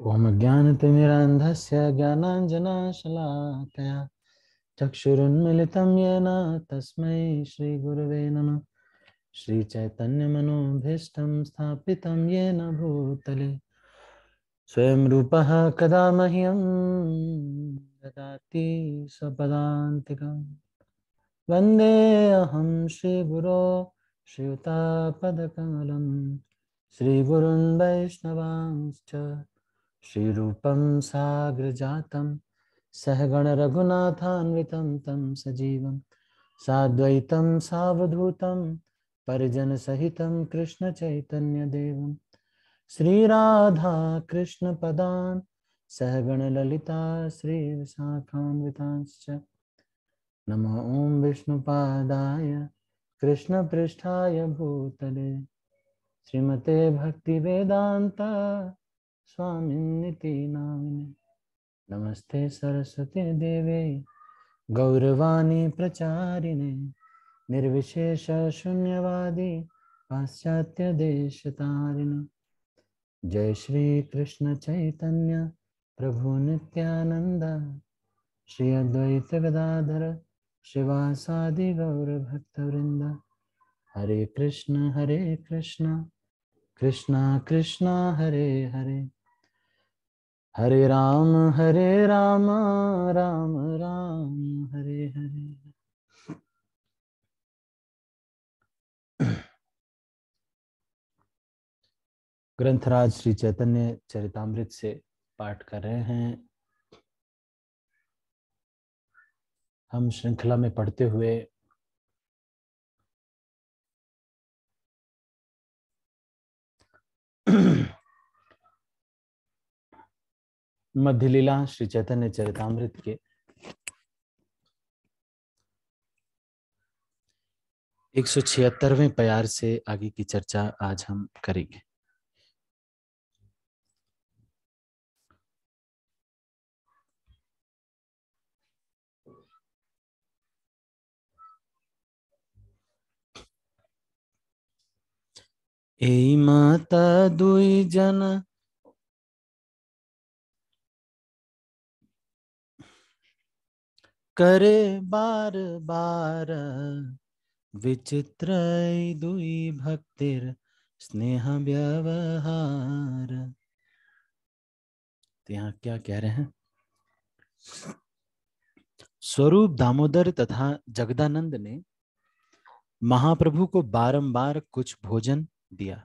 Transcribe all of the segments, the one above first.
ओम ज्ञान ज्ञानतिमिरान्धस्य ज्ञानाञ्जनाशलाकया चक्षुरुन्मिलितं येन श्रीगुरव नम श्रीचैतन्य मनोभीष्ट स्थापितं येन भूतले स्वयं रूप कदा मह्यम ददाति स्वदाक वंदे अहम श्रीगुरो श्रीयुतापदकमलं श्रीगुरुन् श्री साग्र तम श्रीरूपं साग्रजातं सहगणरघुनाथान्वितं तं सजीवं साद्वैतं सावधूतं परिजनसहितं कृष्णचैतन्यदेवं श्रीराधाकृष्णपदान् सहगणललिता श्रीविशाखान्वितांश्च नमो ॐ कृष्ण कृष्णपृष्ठाय भूतले श्रीमते भक्ति वेदांता स्वामी नामिने नमस्ते सरस्वती देवे गौरवाणी प्रचारिणे देश तारिण जय श्री कृष्ण चैतन्य प्रभु नित्यानंद श्री अद्वैतगदाधर शिवासादि गौरभक्तवृन्द हरे कृष्ण हरे कृष्ण कृष्ण कृष्ण हरे हरे हरे राम हरे राम राम राम हरे हरे ग्रंथराज श्री चैतन्य चरितमृत से पाठ कर रहे हैं हम श्रृंखला में पढ़ते हुए मध्य लीला श्री चैतन्य चरितमृत के एक सौ छिहत्तरवें प्यार से आगे की चर्चा आज हम करेंगे ए माता दुई जना करे बार बार विचित्र दुई भक्तिर स्नेह व्यवहार तो यहाँ क्या कह रहे हैं स्वरूप दामोदर तथा जगदानंद ने महाप्रभु को बारंबार कुछ भोजन दिया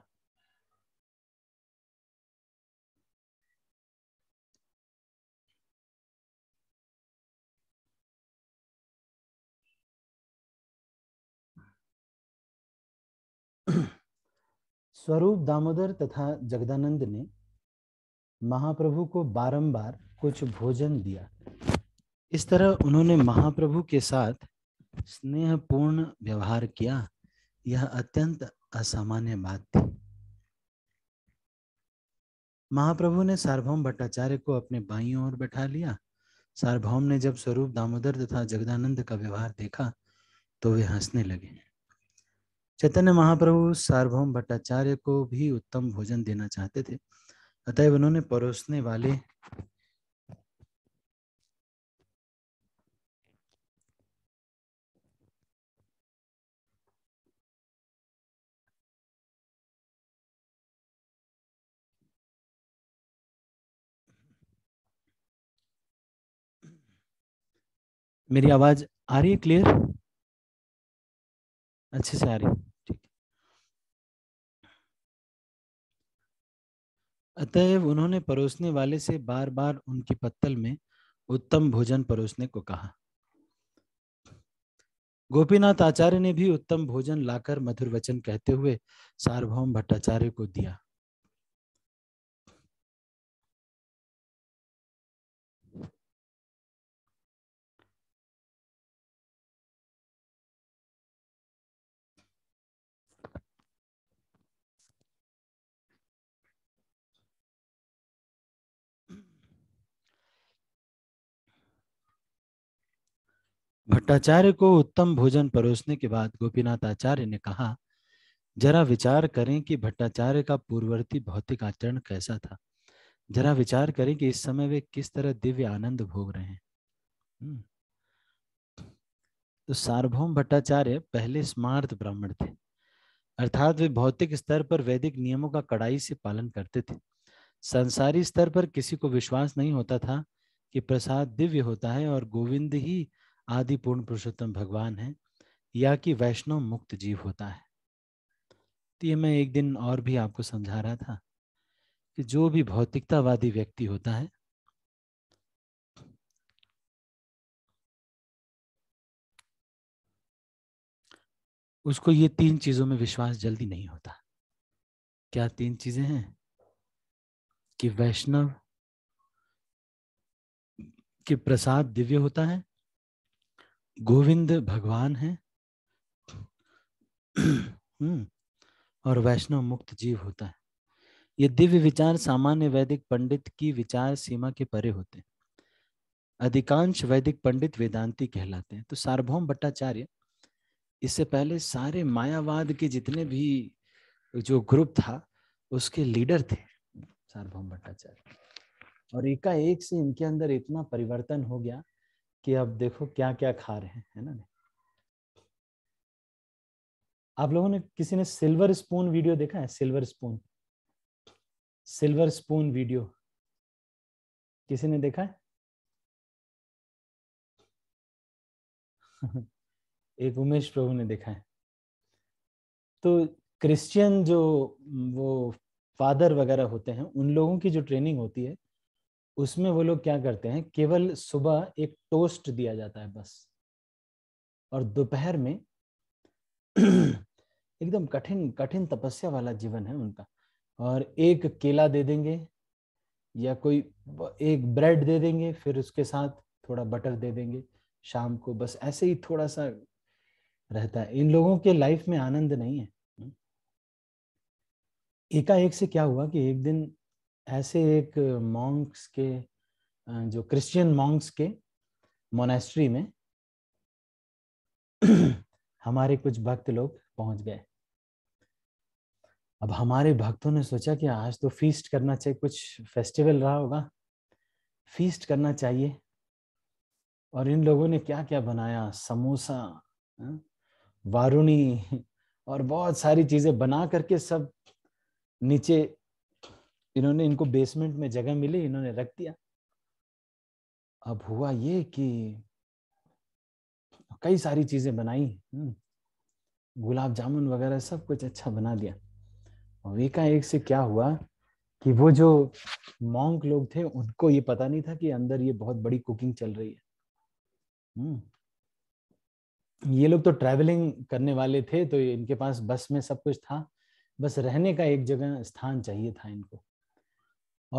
स्वरूप दामोदर तथा जगदानंद ने महाप्रभु को बारंबार कुछ भोजन दिया इस तरह उन्होंने महाप्रभु के साथ स्नेहपूर्ण व्यवहार किया यह अत्यंत असामान्य बात थी महाप्रभु ने सार्वभौम भट्टाचार्य को अपने बाईं ओर बैठा लिया सार्वभौम ने जब स्वरूप दामोदर तथा जगदानंद का व्यवहार देखा तो वे हंसने लगे चैतन्य महाप्रभु सार्वभौम भट्टाचार्य को भी उत्तम भोजन देना चाहते थे अतः उन्होंने परोसने वाले मेरी आवाज आ रही है क्लियर अच्छे से आ रही ठीक अतएव उन्होंने परोसने वाले से बार बार उनकी पत्तल में उत्तम भोजन परोसने को कहा गोपीनाथ आचार्य ने भी उत्तम भोजन लाकर मधुर वचन कहते हुए सार्वभौम भट्टाचार्य को दिया भट्टाचार्य को उत्तम भोजन परोसने के बाद गोपीनाथ आचार्य ने कहा जरा विचार करें कि भट्टाचार्य का पूर्ववर्ती भौतिक आचरण कैसा था जरा विचार करें कि इस समय वे किस तरह दिव्य आनंद भोग रहे हैं हम्म। तो सार्वभौम भट्टाचार्य पहले स्मार्त ब्राह्मण थे अर्थात वे भौतिक स्तर पर वैदिक नियमों का कड़ाई से पालन करते थे संसारी स्तर पर किसी को विश्वास नहीं होता था कि प्रसाद दिव्य होता है और गोविंद ही आदि पूर्ण पुरुषोत्तम भगवान है या कि वैष्णव मुक्त जीव होता है तो ये मैं एक दिन और भी आपको समझा रहा था कि जो भी भौतिकतावादी व्यक्ति होता है उसको ये तीन चीजों में विश्वास जल्दी नहीं होता क्या तीन चीजें हैं कि वैष्णव के प्रसाद दिव्य होता है गोविंद भगवान है हम्म, और वैष्णव मुक्त जीव होता है ये दिव्य विचार सामान्य वैदिक पंडित की विचार सीमा के परे होते हैं अधिकांश वैदिक पंडित वेदांती कहलाते हैं तो सार्वभौम भट्टाचार्य इससे पहले सारे मायावाद के जितने भी जो ग्रुप था उसके लीडर थे सार्वभौम भट्टाचार्य और एकाएक से इनके अंदर इतना परिवर्तन हो गया कि अब देखो क्या क्या खा रहे हैं है ना आप लोगों ने किसी ने सिल्वर स्पून वीडियो देखा है silver spoon silver spoon video किसी ने देखा है एक उमेश प्रभु ने देखा है तो क्रिश्चियन जो वो फादर वगैरह होते हैं उन लोगों की जो ट्रेनिंग होती है उसमें वो लोग क्या करते हैं केवल सुबह एक टोस्ट दिया जाता है बस और दोपहर में एकदम कठिन कठिन तपस्या वाला जीवन है उनका और एक केला दे देंगे या कोई एक ब्रेड दे देंगे फिर उसके साथ थोड़ा बटर दे देंगे शाम को बस ऐसे ही थोड़ा सा रहता है इन लोगों के लाइफ में आनंद नहीं है हम्म। एकाएक से क्या हुआ कि एक दिन ऐसे एक मॉन्क्स के जो क्रिश्चियन मॉन्क्स के मोनेस्ट्री में हमारे कुछ भक्त लोग पहुंच गए अब हमारे भक्तों ने सोचा कि आज तो फीस्ट करना चाहिए कुछ फेस्टिवल रहा होगा फीस्ट करना चाहिए और इन लोगों ने क्या क्या बनाया समोसा वारुणी और बहुत सारी चीजें बना करके सब नीचे इन्होंने इनको बेसमेंट में जगह मिली इन्होंने रख दिया अब हुआ ये कि कई सारी चीजें बनाई हम्म, गुलाब जामुन वगैरह सब कुछ अच्छा बना दिया और एकाएक से क्या हुआ कि वो जो मॉन्क लोग थे उनको ये पता नहीं था कि अंदर ये बहुत बड़ी कुकिंग चल रही है हम्म, ये लोग तो ट्रैवलिंग करने वाले थे तो इनके पास बस में सब कुछ था बस रहने का एक जगह स्थान चाहिए था इनको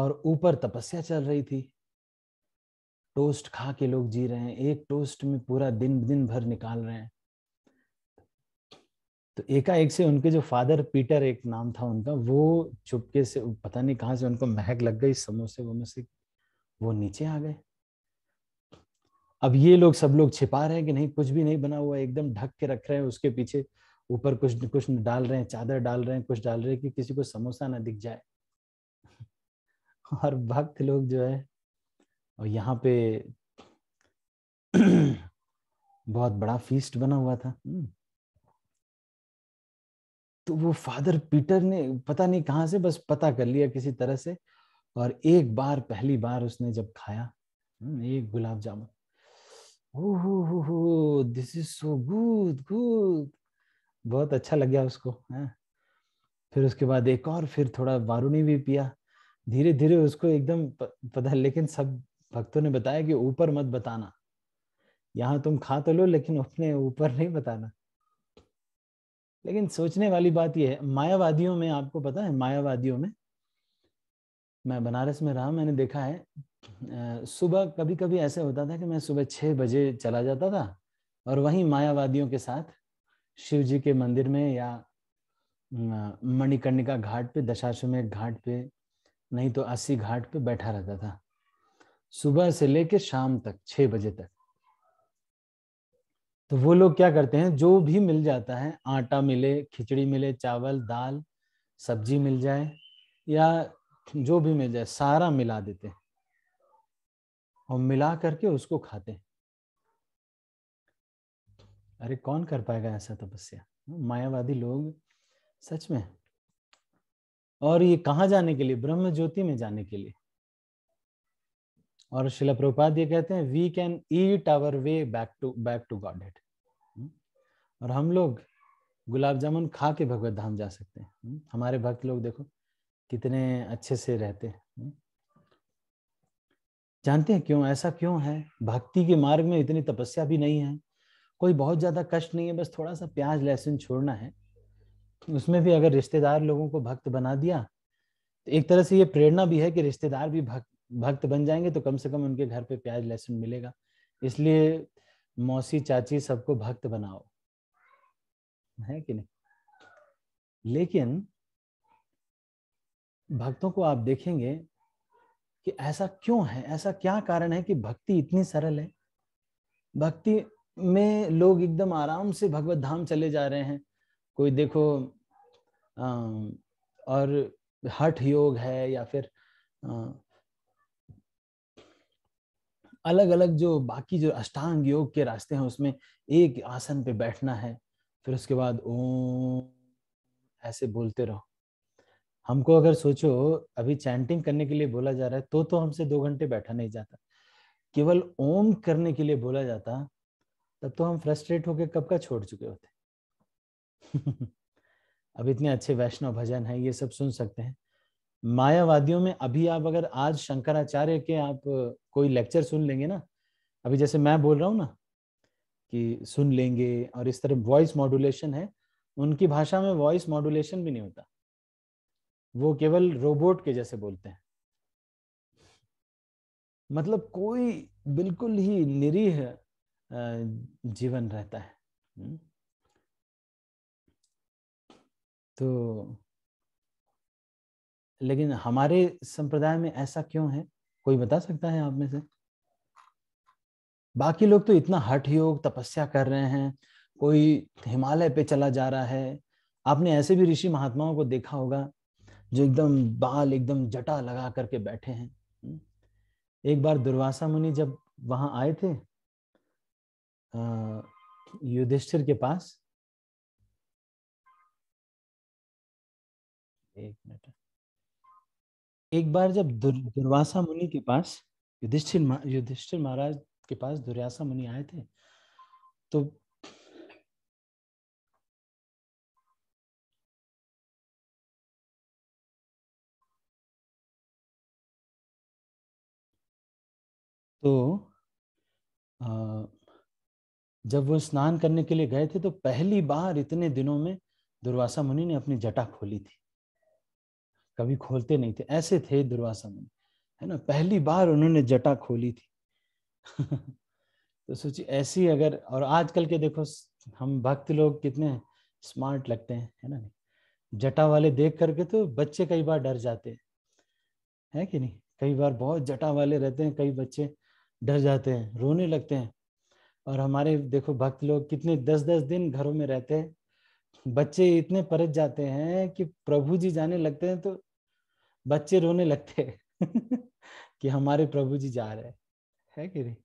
और ऊपर तपस्या चल रही थी टोस्ट खा के लोग जी रहे हैं एक टोस्ट में पूरा दिन दिन भर निकाल रहे हैं तो एकाएक से उनके जो फादर पीटर एक नाम था उनका वो चुपके से पता नहीं कहां से उनको महक लग गई समोसे वमोसे वो नीचे आ गए अब ये लोग सब लोग छिपा रहे हैं कि नहीं कुछ भी नहीं बना हुआ एकदम ढक के रख रहे हैं उसके पीछे ऊपर कुछ कुछ डाल रहे हैं चादर डाल रहे हैं कुछ डाल रहे हैं कि किसी को समोसा ना दिख जाए और भक्त लोग जो है और यहाँ पे बहुत बड़ा फीस्ट बना हुआ था हम्म। तो वो फादर पीटर ने पता नहीं कहां से बस पता कर लिया किसी तरह से और एक बार पहली बार उसने जब खाया हम्म, एक गुलाब जामुन हो this is so good good बहुत अच्छा लग गया उसको है हाँ। फिर उसके बाद एक और फिर थोड़ा बारूनी भी पिया धीरे धीरे उसको एकदम पता लेकिन सब भक्तों ने बताया कि ऊपर मत बताना यहाँ तुम खा तो लो लेकिन अपने ऊपर नहीं बताना लेकिन सोचने वाली बात यह है मायावादियों में आपको पता है मायावादियों में मैं बनारस में रहा मैंने देखा है सुबह कभी कभी ऐसे होता था कि मैं सुबह छह बजे चला जाता था और वहीं मायावादियों के साथ शिव जी के मंदिर में या मणिकर्णिका घाट पे दशाश्वमेघ घाट पे नहीं तो अस्सी घाट पे बैठा रहता था सुबह से लेके शाम तक छह बजे तक तो वो लोग क्या करते हैं जो भी मिल जाता है आटा मिले खिचड़ी मिले चावल दाल सब्जी मिल जाए या जो भी मिल जाए सारा मिला देते हैं और मिला करके उसको खाते हैं अरे कौन कर पाएगा ऐसा तपस्या मायावादी लोग सच में और ये कहाँ जाने के लिए ब्रह्म ज्योति में जाने के लिए और शिला प्रभुपाद ये कहते हैं we can eat our way back to back to Godhead और हम लोग गुलाब जामुन खा के भगवत धाम जा सकते हैं हम्म। हमारे भक्त लोग देखो कितने अच्छे से रहते हैं हम्म। जानते हैं क्यों ऐसा क्यों है भक्ति के मार्ग में इतनी तपस्या भी नहीं है कोई बहुत ज्यादा कष्ट नहीं है बस थोड़ा सा प्याज लहसुन छोड़ना है उसमें भी अगर रिश्तेदार लोगों को भक्त बना दिया तो एक तरह से ये प्रेरणा भी है कि रिश्तेदार भी भक्त भक्त बन जाएंगे तो कम से कम उनके घर पे प्याज लहसुन मिलेगा इसलिए मौसी चाची सबको भक्त बनाओ है कि नहीं लेकिन भक्तों को आप देखेंगे कि ऐसा क्यों है ऐसा क्या कारण है कि भक्ति इतनी सरल है भक्ति में लोग एकदम आराम से भगवत धाम चले जा रहे हैं कोई देखो और हठ योग है या फिर अलग अलग जो बाकी जो अष्टांग योग के रास्ते हैं उसमें एक आसन पे बैठना है फिर उसके बाद ओम ऐसे बोलते रहो हमको अगर सोचो अभी चैंटिंग करने के लिए बोला जा रहा है तो तो हमसे दो घंटे बैठा नहीं जाता केवल ओम करने के लिए बोला जाता तब तो हम फ्रस्ट्रेट होके कब का छोड़ चुके होते अब इतने अच्छे वैष्णव भजन है ये सब सुन सकते हैं मायावादियों में अभी आप अगर आज शंकराचार्य के आप कोई लेक्चर सुन लेंगे ना अभी जैसे मैं बोल रहा हूँ ना कि सुन लेंगे और इस तरह वॉइस मॉडुलेशन है उनकी भाषा में वॉइस मॉडुलेशन भी नहीं होता वो केवल रोबोट के जैसे बोलते हैं मतलब कोई बिल्कुल ही निरीह जीवन रहता है हम्म। तो लेकिन हमारे संप्रदाय में ऐसा क्यों है कोई बता सकता है आप में से बाकी लोग तो इतना हठ योग तपस्या कर रहे हैं कोई हिमालय पे चला जा रहा है आपने ऐसे भी ऋषि महात्माओं को देखा होगा जो एकदम बाल एकदम जटा लगा करके बैठे हैं एक बार दुर्वासा मुनि जब वहां आए थे युधिष्ठिर के पास एक मिनट एक बार जब दुर, दुर्वासा मुनि के पास युधिष्ठिर युधिष्ठिर महाराज के पास दुर्यासा मुनि आए थे तो तो आ, जब वो स्नान करने के लिए गए थे तो पहली बार इतने दिनों में दुर्वासा मुनि ने अपनी जटा खोली थी कभी खोलते नहीं थे ऐसे थे दुर्वासा मुनि है ना पहली बार उन्होंने जटा खोली थी तो सोचिए ऐसी अगर और आजकल के देखो हम भक्त लोग कितने स्मार्ट लगते हैं है ना जटा वाले देख करके तो बच्चे कई बार डर जाते हैं है कि नहीं कई बार बहुत जटा वाले रहते हैं कई बच्चे डर जाते हैं रोने लगते हैं और हमारे देखो भक्त लोग कितने दस दस दिन घरों में रहते हैं बच्चे इतने परत जाते हैं कि प्रभु जी जाने लगते हैं तो बच्चे रोने लगते हैं कि हमारे प्रभु जी जा रहे हैं है कि नहीं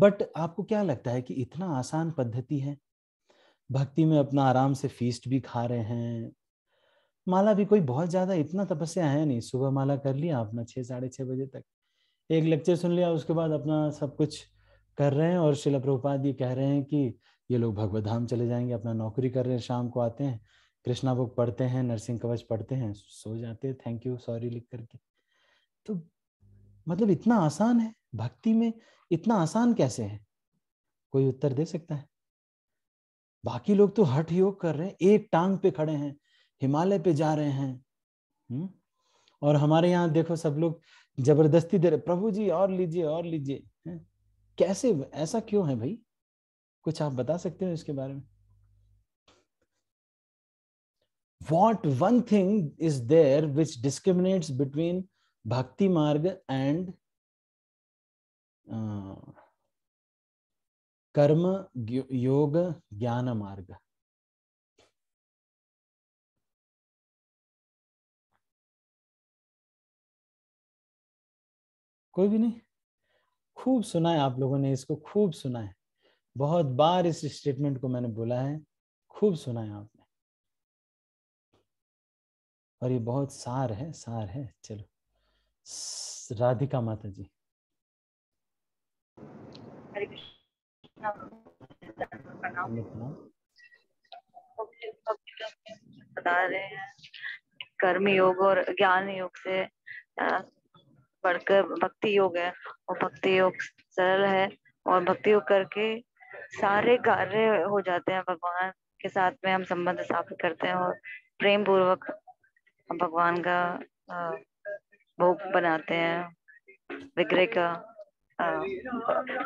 बट आपको क्या लगता है कि इतना आसान पद्धति है भक्ति में अपना आराम से फीस्ट भी खा रहे हैं माला भी कोई बहुत ज्यादा इतना तपस्या है नहीं सुबह माला कर लिया अपना छह साढ़े छह बजे तक एक लेक्चर सुन लिया उसके बाद अपना सब कुछ कर रहे हैं और शिला प्रभुपाद ये कह रहे हैं कि ये लोग भगवत धाम चले जाएंगे अपना नौकरी कर रहे हैं शाम को आते हैं कृष्णा बुक पढ़ते हैं नरसिंह कवच पढ़ते हैं सो जाते हैं थैंक यू सॉरी लिख करके तो मतलब इतना आसान है भक्ति में इतना आसान कैसे है कोई उत्तर दे सकता है बाकी लोग तो हठ योग कर रहे हैं एक टांग पे खड़े हैं हिमालय पे जा रहे हैं हुँ? हम्म? और हमारे यहाँ देखो सब लोग जबरदस्ती दे रहे प्रभु जी और लीजिए और लीजिए कैसे ऐसा क्यों है भाई कुछ आप बता सकते हो इसके बारे में what one thing is there which discriminates between bhakti marga and कर्म योग ज्ञान मार्ग कोई भी नहीं खूब सुना है आप लोगों ने इसको खूब सुना है बहुत बार इस स्टेटमेंट को मैंने बोला है खूब सुना है आपने और ये बहुत सार है सार है चलो राधिका माता जी बता रहे हैं कर्म योग और ज्ञान योग से बढ़कर भक्ति योग है और भक्ति योग सरल है और भक्ति योग करके सारे कार्य हो जाते हैं भगवान के साथ में हम संबंध स्थापित करते हैं और प्रेम पूर्वक हम भगवान का भोग बनाते हैं विग्रह का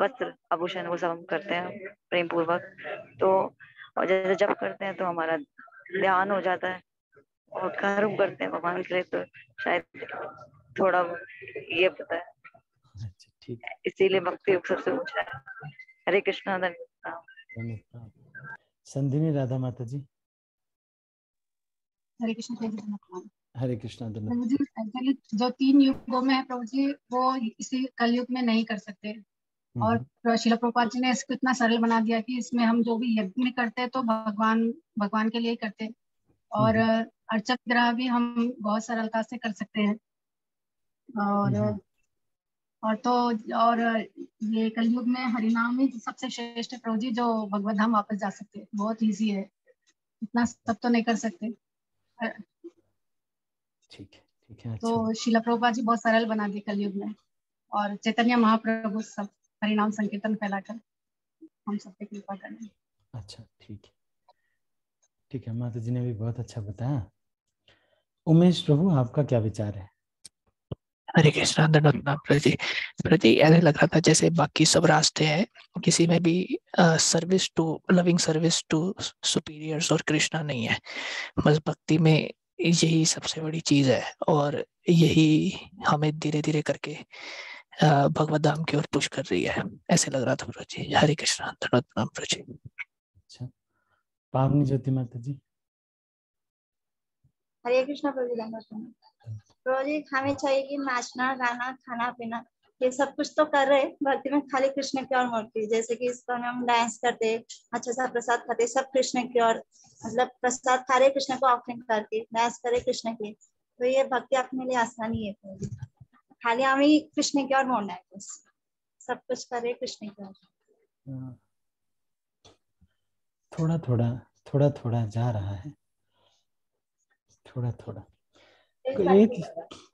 वस्त्र आभूषण वो सब हम करते हैं प्रेम पूर्वक तो और जैसे जब करते हैं तो हमारा ध्यान हो जाता है और कर्म करते हैं भगवान के लिए तो शायद थोड़ा ये पता है अच्छा, इसीलिए भक्ति सबसे ऊंचा है हरे कृष्णा धन्य संधिनी राधा माता जी हरे कृष्ण हरे कृष्णा प्रभु जी जो तीन युगों में है प्रभु जी वो इसी कलयुग में नहीं कर सकते हम्म। और शिला प्रपात जी ने इसको इतना सरल बना दिया कि इसमें हम जो भी यज्ञ करते हैं तो भगवान भगवान के लिए ही करते हैं और हम्म। अर्चक ग्रह भी हम बहुत सरलता से कर सकते हैं और हम्म। और तो और ये कलयुग में हरिनाम ही सबसे श्रेष्ठ प्रभु जी जो भगवत धाम वापस जा सकते हैं बहुत इजी है इतना सब तो नहीं कर सकते ठीक ठीक है अच्छा। तो शिला प्रभुपा जी बहुत सरल बना दिए कलयुग में और चैतन्य महाप्रभु सब हरिनाम संकीर्तन फैलाकर हम सब कृपा करें अच्छा ठीक है ठीक है माता जी ने भी बहुत अच्छा बताया उमेश प्रभु आपका क्या विचार है हरे कृष्णा दंडोत्तम प्रति प्रति ऐसे लग रहा था जैसे बाकी सब रास्ते हैं किसी में भी service to loving service to superiors और कृष्णा नहीं है बस भक्ति में यही सबसे बड़ी चीज है और यही हमें धीरे धीरे करके भगवत धाम की ओर पुश कर रही है ऐसे लग रहा था प्रभु हरे कृष्णा धनोत्तम प्रभु जी अच्छा ज्योति माता जी हरे कृष्णा प्रभु जी हाँ। रोज तो हमें चाहिए कि नाचना गाना खाना पीना ये सब कुछ तो कर रहे भक्ति में खाली कृष्ण की ओर मूर्ति जैसे कि समय हम डांस करते अच्छा सा प्रसाद खाते सब कृष्ण की ओर मतलब प्रसाद खा रहे कृष्ण को ऑफरिंग करते डांस करे कृष्ण की तो ये भक्ति अपने लिए आसानी है खाली हमें कृष्ण की ओर मोड़ना है बस सब कुछ करे कृष्ण की ओर हाँ। थोड़ा थोड़ा थोड़ा थोड़ा जा रहा है थोड़ा थोड़ा कोई एक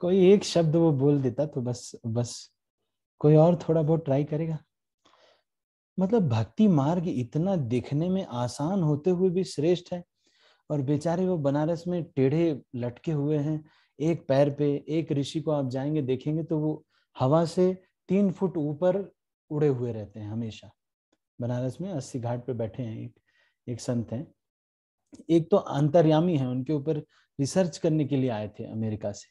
कोई एक शब्द वो बोल देता तो बस बस कोई और थोड़ा बहुत ट्राई करेगा मतलब भक्ति मार्ग इतना दिखने में आसान होते हुए भी श्रेष्ठ है और बेचारे वो बनारस में टेढ़े लटके हुए हैं एक पैर पे एक ऋषि को आप जाएंगे देखेंगे तो वो हवा से तीन फुट ऊपर उड़े हुए रहते हैं हमेशा बनारस में अस्सी घाट पे बैठे हैं एक एक संत हैं एक तो अंतर्यामी है उनके ऊपर रिसर्च करने के लिए आए थे अमेरिका से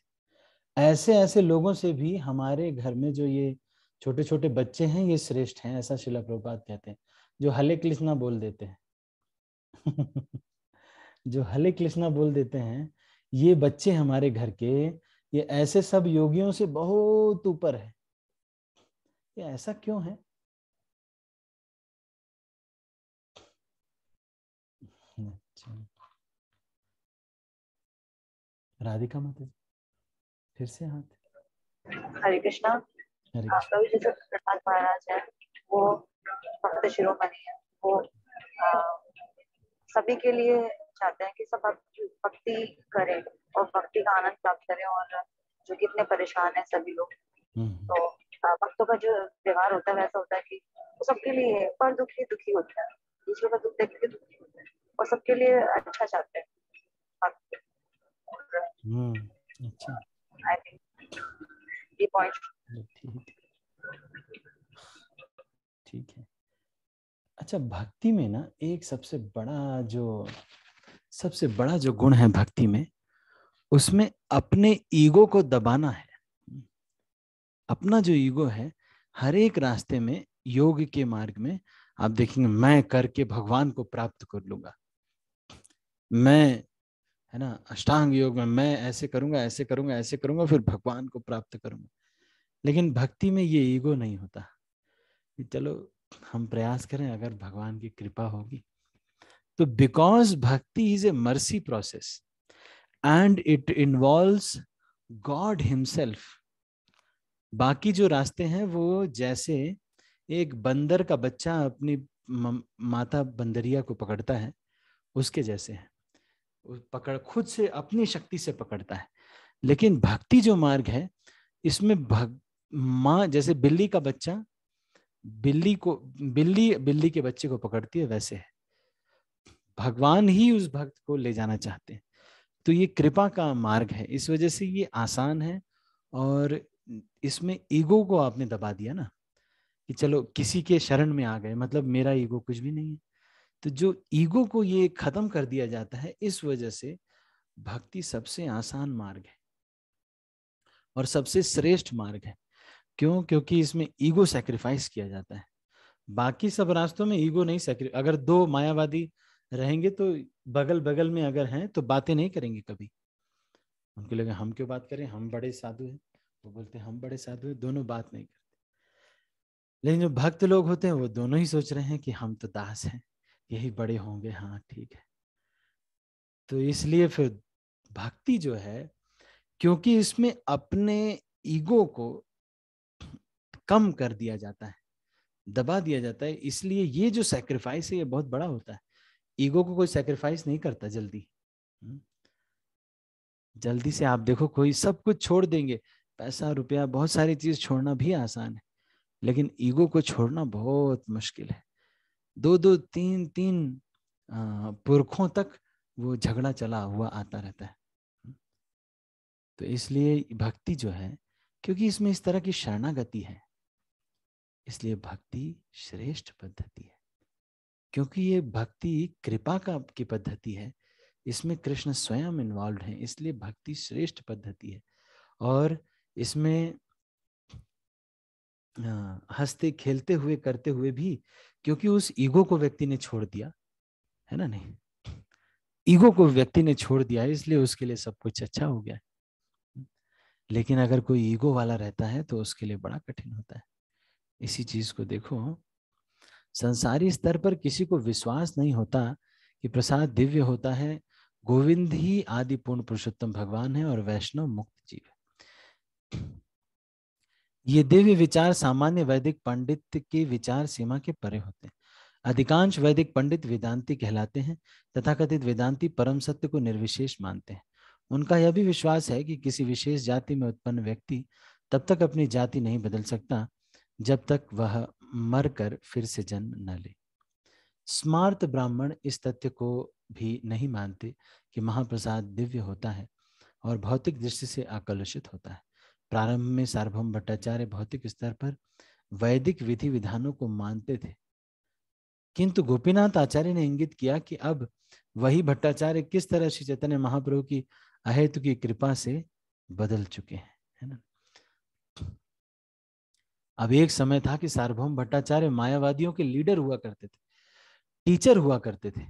ऐसे ऐसे लोगों से भी हमारे घर में जो ये छोटे छोटे बच्चे हैं ये श्रेष्ठ हैं ऐसा शिला प्रभुपाद कहते हैं जो हले कृष्णा बोल देते हैं जो हले कृष्णा बोल देते हैं ये बच्चे हमारे घर के ये ऐसे सब योगियों से बहुत ऊपर है ये ऐसा क्यों है राधिका माता जी फिर से हाथ हरे कृष्णा हरे भी सभी के लिए चाहते हैं कि सब भक्ति करें और भक्ति का आनंद प्राप्त करें और जो कि इतने परेशान हैं सभी लोग हम्म। तो भक्तों का जो व्यवहार होता है वैसा होता है कि वो सबके लिए पर दुखी दुखी होता है दूसरों का दुख देख के दुखी होता है और सबके लिए अच्छा चाहते हैं हाँ। हम्म, अच्छा। ठीक है अच्छा भक्ति में ना एक सबसे बड़ा जो सबसे बड़ा जो गुण है भक्ति में उसमें अपने ईगो को दबाना है अपना जो ईगो है हर एक रास्ते में योग के मार्ग में आप देखेंगे मैं करके भगवान को प्राप्त कर लूंगा मैं है ना अष्टांग योग में मैं ऐसे करूंगा ऐसे करूंगा ऐसे करूंगा फिर भगवान को प्राप्त करूंगा लेकिन भक्ति में ये ईगो नहीं होता चलो हम प्रयास करें अगर भगवान की कृपा होगी तो because bhakti is a mercy process and it involve God himself बाकी जो रास्ते हैं वो जैसे एक बंदर का बच्चा अपनी माता बंदरिया को पकड़ता है उसके जैसे है पकड़ खुद से अपनी शक्ति से पकड़ता है लेकिन भक्ति जो मार्ग है इसमें भग माँ जैसे बिल्ली का बच्चा बिल्ली को बिल्ली बिल्ली के बच्चे को पकड़ती है वैसे है भगवान ही उस भक्त को ले जाना चाहते हैं तो ये कृपा का मार्ग है इस वजह से ये आसान है और इसमें ईगो को आपने दबा दिया ना कि चलो किसी के शरण में आ गए मतलब मेरा ईगो कुछ भी नहीं है तो जो ईगो को ये खत्म कर दिया जाता है इस वजह से भक्ति सबसे आसान मार्ग है और सबसे श्रेष्ठ मार्ग है क्यों क्योंकि इसमें ईगो सेक्रीफाइस किया जाता है बाकी सब रास्तों में ईगो नहीं सेक्रीफ अगर दो मायावादी रहेंगे तो बगल बगल में अगर हैं तो बातें नहीं करेंगे कभी उनको लगे हम क्यों बात करें हम बड़े साधु हैं वो बोलते हैं हम बड़े साधु हैं दोनों बात नहीं करते लेकिन जो भक्त लोग होते हैं वो दोनों ही सोच रहे हैं कि हम तो दास हैं यही बड़े होंगे हाँ ठीक है तो इसलिए फिर भक्ति जो है क्योंकि इसमें अपने ईगो को कम कर दिया जाता है दबा दिया जाता है इसलिए ये जो सेक्रीफाइस है ये बहुत बड़ा होता है ईगो को कोई सेक्रीफाइस नहीं करता जल्दी हम्म। जल्दी से आप देखो कोई सब कुछ छोड़ देंगे पैसा रुपया बहुत सारी चीज छोड़ना भी आसान है लेकिन ईगो को छोड़ना बहुत मुश्किल है दो दो तीन तीन पुरखों तक वो झगड़ा चला हुआ आता रहता है तो इसलिए भक्ति जो है क्योंकि इसमें इस तरह की शरणागति है इसलिए भक्ति श्रेष्ठ पद्धति है क्योंकि ये भक्ति कृपा का की पद्धति है इसमें कृष्ण स्वयं इन्वॉल्व हैं इसलिए भक्ति श्रेष्ठ पद्धति है और इसमें हंसते खेलते हुए करते हुए भी क्योंकि उस ईगो को व्यक्ति ने छोड़ दिया है ना नहीं ईगो को व्यक्ति ने छोड़ दिया है इसलिए उसके लिए सब कुछ अच्छा हो गया लेकिन अगर कोई ईगो वाला रहता है तो उसके लिए बड़ा कठिन होता है इसी चीज को देखो संसारी स्तर पर किसी को विश्वास नहीं होता कि प्रसाद दिव्य होता है गोविंद ही आदि पूर्ण पुरुषोत्तम भगवान है और वैष्णव मुक्त जीव है ये दिव्य विचार सामान्य वैदिक पंडित के विचार सीमा के परे होते हैं अधिकांश वैदिक पंडित वेदांती कहलाते हैं तथा कथित वेदांती परम सत्य को निर्विशेष मानते हैं उनका यह भी विश्वास है कि किसी विशेष जाति में उत्पन्न व्यक्ति तब तक अपनी जाति नहीं बदल सकता जब तक वह मर कर फिर से जन्म न ले स्मार्त ब्राह्मण इस तथ्य को भी नहीं मानते कि महाप्रसाद दिव्य होता है और भौतिक दृष्टि से आकर्षित होता है प्रारंभ में सार्वभम भट्टाचार्य भौतिक स्तर पर वैदिक विधि विधानों को मानते थे किंतु गोपीनाथ आचार्य ने इंगित किया कि अब वही भट्टाचार्य किस तरह श्री चैतन्य महाप्रभु की अहेतु की कृपा से बदल चुके हैं है ना अब एक समय था कि सार्वभौम भट्टाचार्य मायावादियों के लीडर हुआ करते थे टीचर हुआ करते थे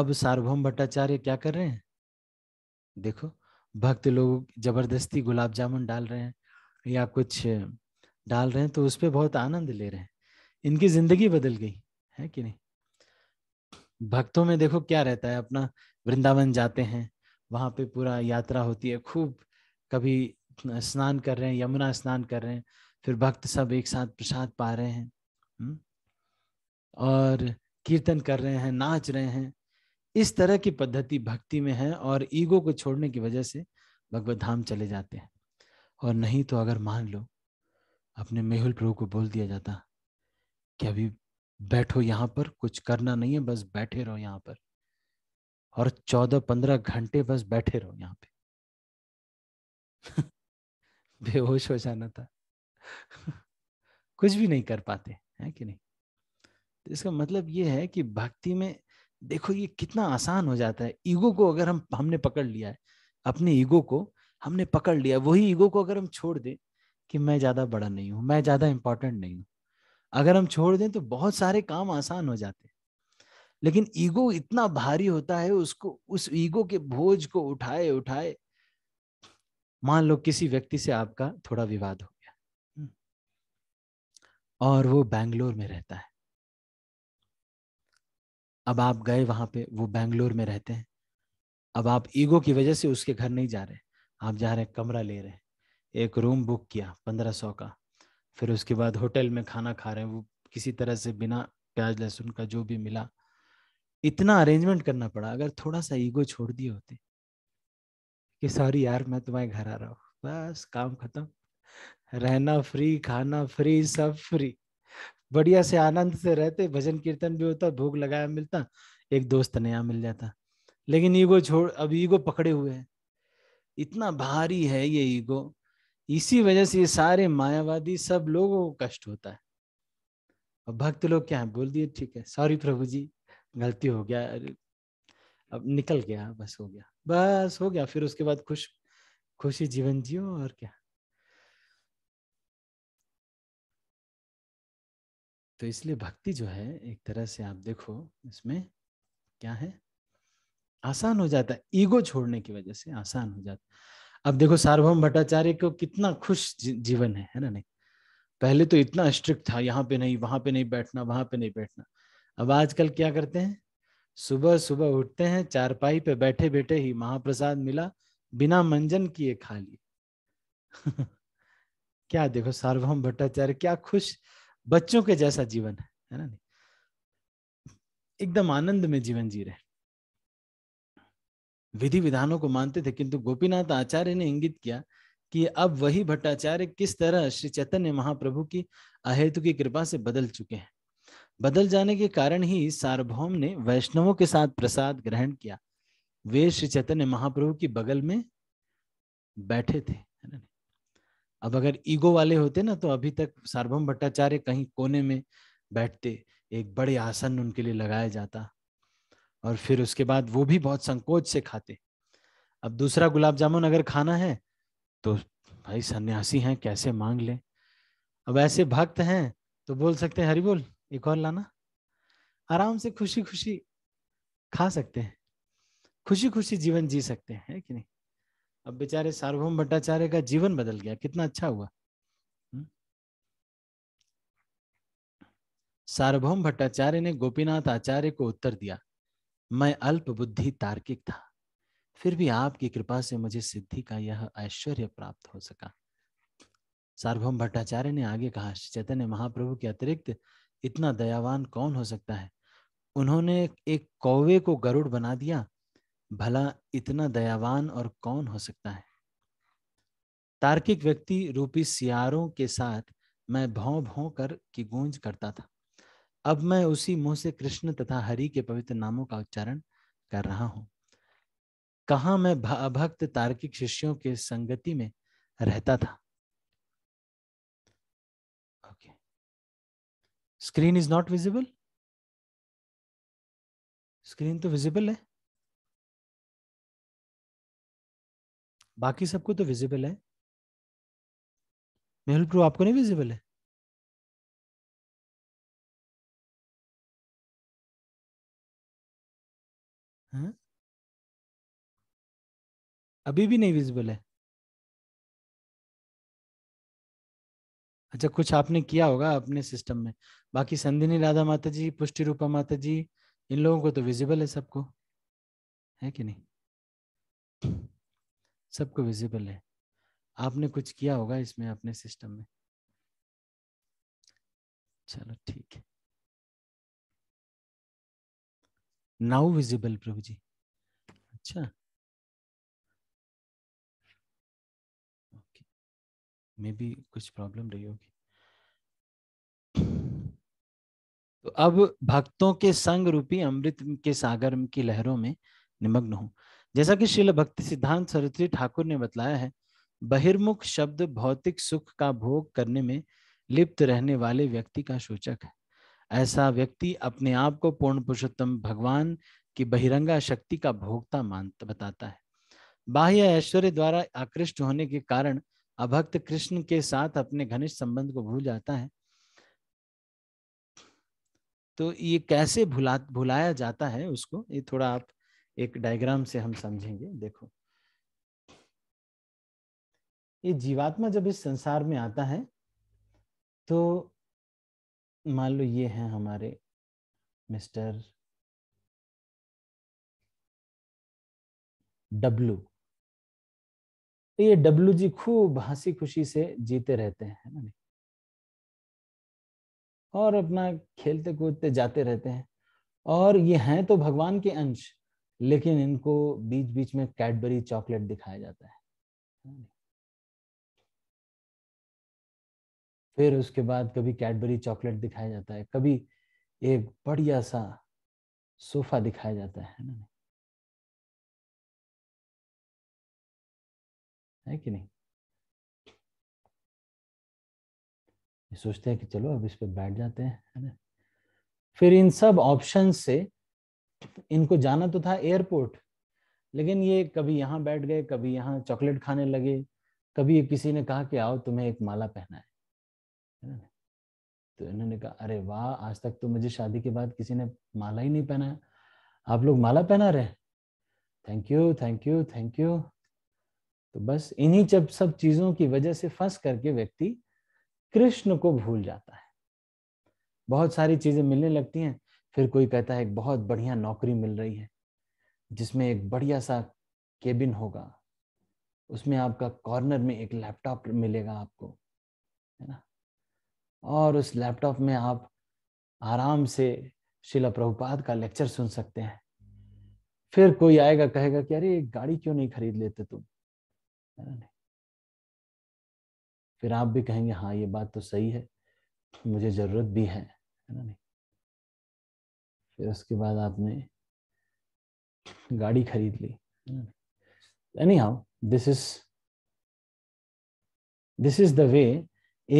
अब सार्वभौम भट्टाचार्य क्या कर रहे हैं देखो भक्त लोग जबरदस्ती गुलाब जामुन डाल रहे हैं या कुछ डाल रहे हैं तो उस पर बहुत आनंद ले रहे हैं इनकी जिंदगी बदल गई है कि नहीं भक्तों में देखो क्या रहता है अपना वृंदावन जाते हैं वहां पे पूरा यात्रा होती है खूब कभी स्नान कर रहे हैं यमुना स्नान कर रहे हैं फिर भक्त सब एक साथ प्रसाद पा रहे हैं हम्म, और कीर्तन कर रहे हैं नाच रहे हैं इस तरह की पद्धति भक्ति में है और ईगो को छोड़ने की वजह से भगवत धाम चले जाते हैं और नहीं तो अगर मान लो अपने मेहुल प्रभु को बोल दिया जाता कि अभी बैठो यहाँ पर कुछ करना नहीं है बस बैठे रहो यहाँ पर और चौदह पंद्रह घंटे बस बैठे रहो यहाँ पे बेहोश हो जाना था कुछ भी नहीं कर पाते है कि नहीं तो इसका मतलब ये है कि भक्ति में देखो ये कितना आसान हो जाता है ईगो को अगर हम हमने पकड़ लिया है अपने ईगो को हमने पकड़ लिया वही ईगो को अगर हम छोड़ दें कि मैं ज़्यादा बड़ा नहीं हूँ मैं ज़्यादा इंपॉर्टेंट नहीं हूँ अगर हम छोड़ दें तो बहुत सारे काम आसान हो जाते हैं लेकिन ईगो इतना भारी होता है उसको उस ईगो के बोझ को उठाए उठाए मान लो किसी व्यक्ति से आपका थोड़ा विवाद हो गया हम्म, और वो बैंगलोर में रहता है अब आप गए वहां पे वो बैंगलोर में रहते हैं अब आप ईगो की वजह से उसके घर नहीं जा रहे आप जा रहे कमरा ले रहे एक रूम बुक किया पंद्रह सौ का फिर उसके बाद होटल में खाना खा रहे हैं वो किसी तरह से बिना प्याज लहसुन का जो भी मिला इतना अरेंजमेंट करना पड़ा अगर थोड़ा सा ईगो छोड़ दिए होते कि सॉरी यार मैं तुम्हारे घर आ रहा हूँ बस काम खत्म रहना फ्री खाना फ्री सब फ्री बढ़िया से आनंद से रहते भजन कीर्तन भी होता भोग लगाया मिलता एक दोस्त नया मिल जाता लेकिन ईगो छोड़ अब ईगो पकड़े हुए हैं इतना भारी है ये ईगो इसी वजह से ये सारे मायावादी सब लोगों को कष्ट होता है अब भक्त लोग क्या है बोल दिए ठीक है सॉरी प्रभु जी गलती हो गया अरे अब निकल गया बस हो गया बस हो गया फिर उसके बाद खुश खुशी जीवन जियो और क्या तो इसलिए भक्ति जो है एक तरह से आप देखो इसमें क्या है आसान हो जाता है ईगो छोड़ने की वजह से आसान हो जाता अब देखो सार्वभौम भट्टाचार्य को कितना खुश जीवन है है ना नहीं पहले तो इतना स्ट्रिक्ट था यहाँ पे नहीं वहां पे नहीं बैठना वहां पे नहीं बैठना अब आजकल क्या करते हैं सुबह सुबह उठते हैं चारपाई पे बैठे बैठे ही महाप्रसाद मिला बिना मंजन किए खा लिए क्या देखो सार्वभौम भट्टाचार्य क्या खुश बच्चों के जैसा जीवन है है ना नहीं एकदम आनंद में जीवन जी रहे विधि विधानों को मानते थे किंतु गोपीनाथ आचार्य ने इंगित किया कि अब वही भट्टाचार्य किस तरह श्री चैतन्य महाप्रभु की अहेतु की कृपा से बदल चुके हैं बदल जाने के कारण ही सार्वभौम ने वैष्णवों के साथ प्रसाद ग्रहण किया वे श्री चैतन्य महाप्रभु की बगल में बैठे थे अब अगर ईगो वाले होते ना तो अभी तक सार्वभम भट्टाचार्य कहीं कोने में बैठते एक बड़े आसन उनके लिए लगाया जाता और फिर उसके बाद वो भी बहुत संकोच से खाते अब दूसरा गुलाब जामुन अगर खाना है तो भाई सन्यासी हैं कैसे मांग लें अब ऐसे भक्त हैं तो बोल सकते हैं हरि बोल एक और लाना आराम से खुशी खुशी खा सकते हैं खुशी खुशी जीवन जी सकते हैं कि नहीं अब बेचारे सार्वभौम भट्टाचार्य का जीवन बदल गया कितना अच्छा हुआ हम्म। सार्वभौम भट्टाचार्य ने गोपीनाथ आचार्य को उत्तर दिया मैं अल्प बुद्धि तार्किक था फिर भी आपकी कृपा से मुझे सिद्धि का यह ऐश्वर्य प्राप्त हो सका सार्वभौम भट्टाचार्य ने आगे कहा चैतन्य महाप्रभु के अतिरिक्त इतना दयावान कौन हो सकता है उन्होंने एक कौवे को गरुड़ बना दिया भला इतना दयावान और कौन हो सकता है तार्किक व्यक्ति रूपी सियारों के साथ मैं भौं भौं कर की गूंज करता था अब मैं उसी मुंह से कृष्ण तथा हरि के पवित्र नामों का उच्चारण कर रहा हूं कहा मैं अभक्त तार्किक शिष्यों के संगति में रहता था okay screen is not visible screen तो विजिबल है बाकी सबको तो विजिबल है मेहुल प्रो आपको नहीं विजिबल है हाँ? अभी भी नहीं विजिबल है अच्छा कुछ आपने किया होगा अपने सिस्टम में बाकी संधिनी राधा माता जी पुष्टि रूपा माता जी इन लोगों को तो विजिबल है सबको है कि नहीं सबको विजिबल है आपने कुछ किया होगा इसमें अपने सिस्टम में चलो ठीक है नाउ विजिबल प्रभु जी अच्छा मे बी कुछ प्रॉब्लम रही होगी तो अब भक्तों के संग रूपी अमृत के सागर की लहरों में निमग्न हूं जैसा कि शिल भक्ति सिद्धांत सरस्वती ठाकुर ने बतलाया है बहिर्मुख शब्द भौतिक सुख का भोग करने में लिप्त रहने वाले व्यक्ति का सूचक है ऐसा व्यक्ति अपने आप को पूर्ण पुरुषोत्तम भगवान की बहिरंगा शक्ति का भोगता मान बताता है बाह्य ऐश्वर्य द्वारा आकृष्ट होने के कारण अभक्त कृष्ण के साथ अपने घनिष्ठ संबंध को भूल जाता है तो ये कैसे भुला भुलाया जाता है उसको ये थोड़ा आप एक डायग्राम से हम समझेंगे देखो ये जीवात्मा जब इस संसार में आता है तो मान लो ये हैं हमारे मिस्टर डब्लू तो ये डब्लू जी खूब हंसी खुशी से जीते रहते हैं और अपना खेलते कूदते जाते रहते हैं और ये हैं तो भगवान के अंश लेकिन इनको बीच बीच में कैडबरी चॉकलेट दिखाया जाता है फिर उसके बाद कभी कैडबरी चॉकलेट दिखाया जाता है कभी एक बढ़िया सा सोफा दिखाया जाता है ना है कि नहीं सोचते हैं कि चलो अब इस पर बैठ जाते हैं है ना फिर इन सब ऑप्शन से इनको जाना तो था एयरपोर्ट लेकिन ये कभी यहाँ बैठ गए कभी यहाँ चॉकलेट खाने लगे कभी किसी ने कहा कि आओ तुम्हें एक माला पहना है तो इन्होंने कहा अरे वाह आज तक तो मुझे शादी के बाद किसी ने माला ही नहीं पहनाया आप लोग माला पहना रहे thank you thank you thank you तो बस इन्हीं जब सब चीजों की वजह से फंस करके व्यक्ति कृष्ण को भूल जाता है बहुत सारी चीजें मिलने लगती हैं फिर कोई कहता है एक बहुत बढ़िया नौकरी मिल रही है जिसमें एक बढ़िया सा केबिन होगा उसमें आपका कॉर्नर में एक लैपटॉप मिलेगा आपको है ना और उस लैपटॉप में आप आराम से शिला प्रभुपाद का लेक्चर सुन सकते हैं फिर कोई आएगा कहेगा कि अरे गाड़ी क्यों नहीं खरीद लेते तुम है ना फिर आप भी कहेंगे हाँ ये बात तो सही है मुझे ज़रूरत भी है है ना नहीं फिर उसके बाद आपने गाड़ी खरीद ली anyhow this is this is the way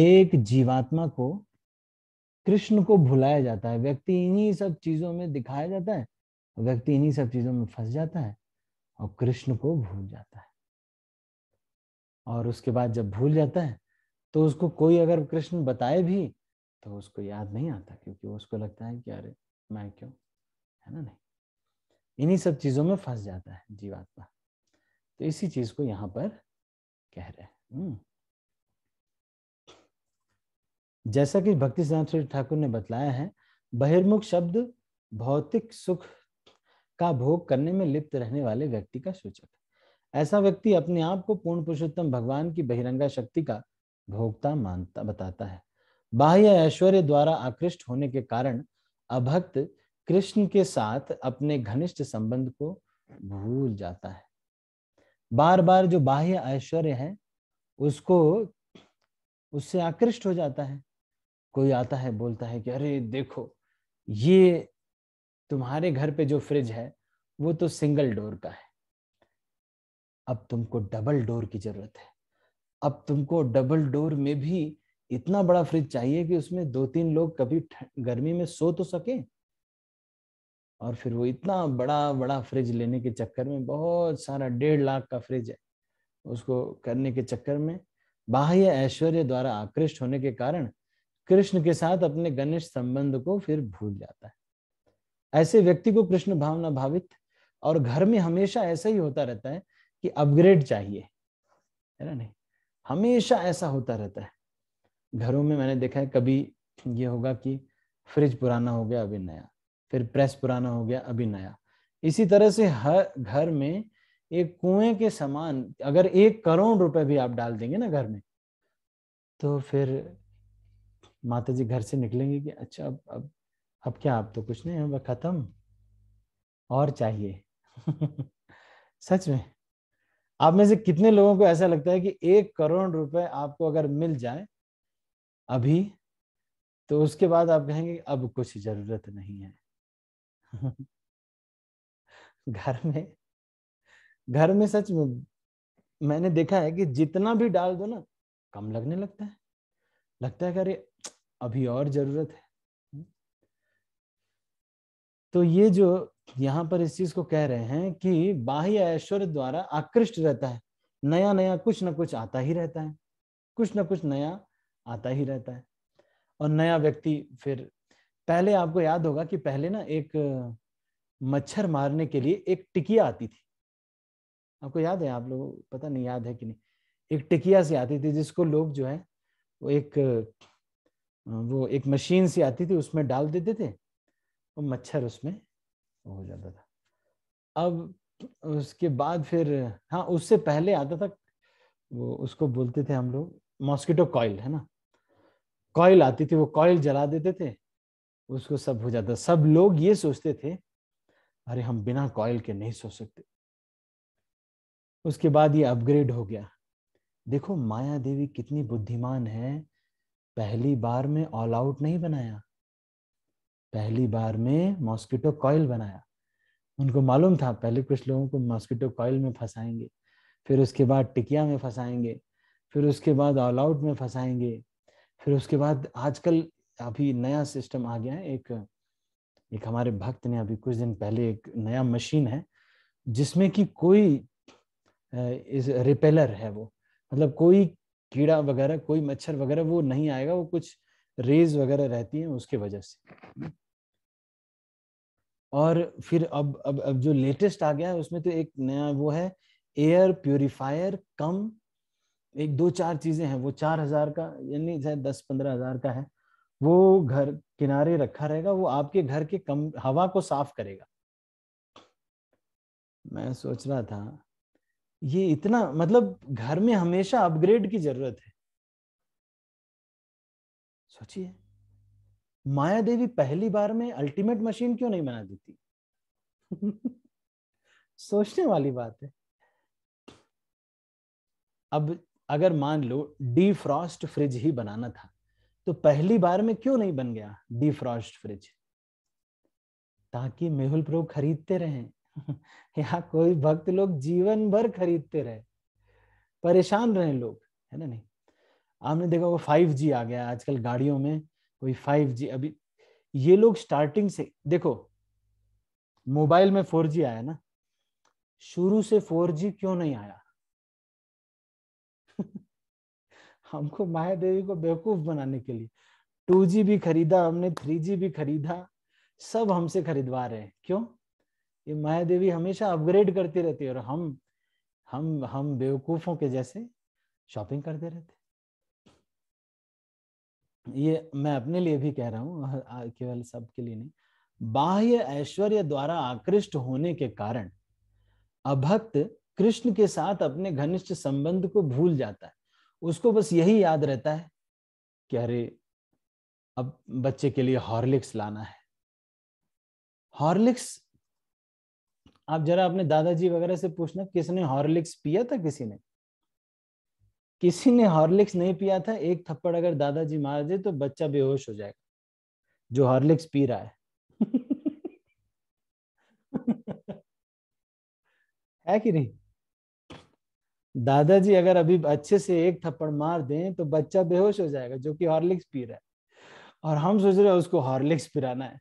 एक जीवात्मा को कृष्ण को भुलाया जाता है व्यक्ति इन्हीं सब चीजों में दिखाया जाता है व्यक्ति इन्हीं सब चीजों में फंस जाता है और कृष्ण को भूल जाता है और उसके बाद जब भूल जाता है तो उसको कोई अगर कृष्ण बताए भी तो उसको याद नहीं आता क्योंकि उसको लगता है कि अरे मैं क्यों है ना नहीं इन्हीं सब चीजों में फंस जाता है जीवात्मा तो इसी चीज को यहाँ पर कह रहे हैं हम्म। जैसा कि भक्ति सिद्धांत ठाकुर ने बतलाया है बहिर्मुख शब्द भौतिक सुख का भोग करने में लिप्त रहने वाले व्यक्ति का सूचक है ऐसा व्यक्ति अपने आप को पूर्ण पुरुषोत्तम भगवान की बहिरंगा शक्ति का भोगता मानता बताता है बाह्य ऐश्वर्य द्वारा आकृष्ट होने के कारण अभक्त कृष्ण के साथ अपने घनिष्ठ संबंध को भूल जाता है बार बार जो बाह्य ऐश्वर्य है उसको उससे आकृष्ट हो जाता है कोई आता है बोलता है कि अरे देखो ये तुम्हारे घर पे जो फ्रिज है वो तो सिंगल डोर का है अब तुमको डबल डोर की जरूरत है अब तुमको डबल डोर में भी इतना बड़ा फ्रिज चाहिए कि उसमें दो तीन लोग कभी गर्मी में सो तो सके और फिर वो इतना बड़ा बड़ा फ्रिज लेने के चक्कर में बहुत सारा डेढ़ लाख का फ्रिज है उसको करने के चक्कर में बाह्य ऐश्वर्य द्वारा आकृष्ट होने के कारण कृष्ण के साथ अपने गणेश संबंध को फिर भूल जाता है ऐसे व्यक्ति को कृष्ण भावना भावित और घर में हमेशा ऐसा ही होता रहता है कि अपग्रेड चाहिए है ना नहीं हमेशा ऐसा होता रहता है घरों में मैंने देखा है कभी ये होगा कि फ्रिज पुराना हो गया अभी नया फिर प्रेस पुराना हो गया अभी नया इसी तरह से हर घर में एक कुएं के समान अगर एक करोड़ रुपए भी आप डाल देंगे ना घर में तो फिर माता जी घर से निकलेंगे कि अच्छा अब अब अब क्या आप तो कुछ नहीं है खत्म और चाहिए सच में आप में से कितने लोगों को ऐसा लगता है कि एक करोड़ रुपए आपको अगर मिल जाए अभी तो उसके बाद आप कहेंगे अब कुछ जरूरत नहीं है घर में घर में सच में मैंने देखा है कि जितना भी डाल दो ना कम लगने लगता है लगता है अरे अभी और जरूरत है तो ये जो यहाँ पर इस चीज को कह रहे हैं कि बाह्य ऐश्वर्य द्वारा आकृष्ट रहता है नया नया कुछ ना कुछ आता ही रहता है कुछ ना कुछ नया आता ही रहता है और नया व्यक्ति फिर पहले आपको याद होगा कि पहले ना एक मच्छर मारने के लिए एक टिकिया आती थी आपको याद है आप लोग पता नहीं याद है कि नहीं एक टिकिया से आती थी जिसको लोग जो है वो एक वो एक मशीन सी आती थी उसमें डाल देते थे वो तो मच्छर उसमें हो जाता था अब उसके बाद फिर हाँ उससे पहले आता था वो उसको बोलते थे हम लोग मॉस्किटो कॉयल है ना कॉयल आती थी वो कॉयल जला देते थे उसको सब हो जाता सब लोग ये सोचते थे अरे हम बिना कॉयल के नहीं सो सकते उसके बाद ये अपग्रेड हो गया देखो माया देवी कितनी बुद्धिमान है पहली बार में ऑल आउट नहीं बनाया पहली बार में मॉस्किटो कॉयल बनाया उनको मालूम था पहले कुछ लोगों को मॉस्किटो कॉयल में फंसाएंगे फिर उसके बाद टिकिया में फंसाएंगे फिर उसके बाद ऑल आउट में फंसाएंगे फिर उसके बाद आजकल अभी नया सिस्टम आ गया है एक एक हमारे भक्त ने अभी कुछ दिन पहले एक नया मशीन है जिसमें कि कोई इस रिपेलर है वो मतलब कोई कीड़ा वगैरह कोई मच्छर वगैरह वो नहीं आएगा वो कुछ रेज वगैरह रहती है उसके वजह से और फिर अब अब अब जो लेटेस्ट आ गया है उसमें तो एक नया वो है एयर प्योरीफायर कम एक दो चार चीजें हैं वो चार हजार का यानी शायद दस पंद्रह हजार का है वो घर किनारे रखा रहेगा वो आपके घर के कम हवा को साफ करेगा मैं सोच रहा था ये इतना मतलब घर में हमेशा अपग्रेड की जरूरत है सोचिए माया देवी पहली बार में अल्टीमेट मशीन क्यों नहीं बना देती सोचने वाली बात है अब अगर मान लो डिफ्रॉस्ट फ्रिज ही बनाना था तो पहली बार में क्यों नहीं बन गया डिफ्रॉस्ट फ्रिज ताकि मेहुल प्रो खरीदते रहे या कोई भक्त लोग जीवन भर खरीदते रहे परेशान रहे लोग है ना नहीं आपने देखा वो 5G आ गया आजकल गाड़ियों में कोई 5G अभी ये लोग स्टार्टिंग से देखो मोबाइल में 4G आया ना शुरू से 4G क्यों नहीं आया हमको माया देवी को बेवकूफ बनाने के लिए टू जी भी खरीदा हमने थ्री जी भी खरीदा सब हमसे खरीदवा रहे हैं क्यों ये माया देवी हमेशा अपग्रेड करती रहती है और हम हम हम बेवकूफों के जैसे शॉपिंग करते रहते ये मैं अपने लिए भी कह रहा हूँ केवल सबके लिए नहीं बाह्य ऐश्वर्य द्वारा आकृष्ट होने के कारण अभक्त कृष्ण के साथ अपने घनिष्ठ संबंध को भूल जाता है उसको बस यही याद रहता है कि अरे अब बच्चे के लिए हॉर्लिक्स लाना है हॉर्लिक्स आप जरा अपने दादाजी वगैरह से पूछना किसने हॉर्लिक्स पिया था किसी ने किसी ने हॉर्लिक्स नहीं पिया था एक थप्पड़ अगर दादाजी मार दे तो बच्चा बेहोश हो जाएगा जो हॉर्लिक्स पी रहा है है कि नहीं दादाजी अगर अभी अच्छे से एक थप्पड़ मार दें तो बच्चा बेहोश हो जाएगा जो कि हॉर्लिक्स पी रहा है और हम सोच रहे हैं उसको हॉर्लिक्स पिलाना है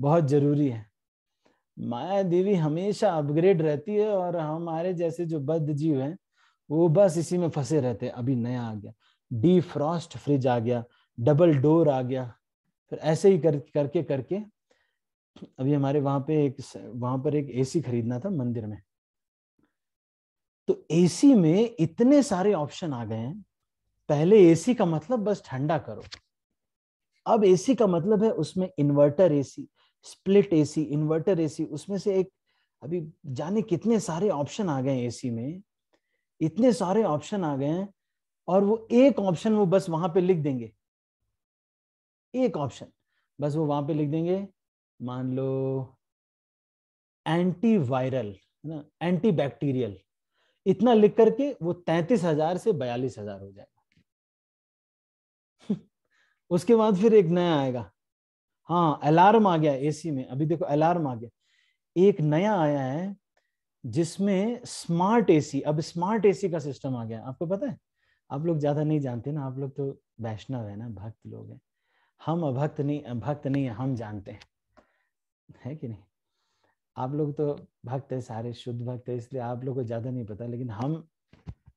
बहुत जरूरी है माया देवी हमेशा अपग्रेड रहती है और हमारे जैसे जो बद्ध जीव हैं वो बस इसी में फंसे रहते हैं अभी नया आ गया डी फ्रॉस्ट फ्रिज आ गया डबल डोर आ गया फिर ऐसे ही कर करके करके अभी हमारे वहाँ पे एक वहाँ पर एक एसी खरीदना था मंदिर में तो एसी में इतने सारे ऑप्शन आ गए हैं पहले एसी का मतलब बस ठंडा करो अब एसी का मतलब है उसमें inverter AC split AC inverter AC उसमें से एक अभी जाने कितने सारे ऑप्शन आ गए एसी में इतने सारे ऑप्शन आ गए हैं और वो एक ऑप्शन वो बस वहां पे लिख देंगे एक ऑप्शन बस वो वहां पे लिख देंगे मान लो एंटी वायरल है ना एंटी बैक्टीरियल इतना लिख करके वो तैतीस हजार से बयालीस हजार हो जाएगा उसके बाद फिर एक नया आएगा हाँ अलार्म आ गया एसी में अभी देखो अलार्म आ गया एक नया आया है जिसमें स्मार्ट एसी अब स्मार्ट एसी का सिस्टम आ गया आपको पता है आप लोग ज्यादा नहीं जानते ना आप लोग तो वैष्णव है ना भक्त लोग हैं हम अभक्त नहीं भक्त नहीं हम जानते हैं है कि नहीं आप लोग तो भक्त है सारे शुद्ध भक्त है इसलिए आप लोग को ज्यादा नहीं पता लेकिन हम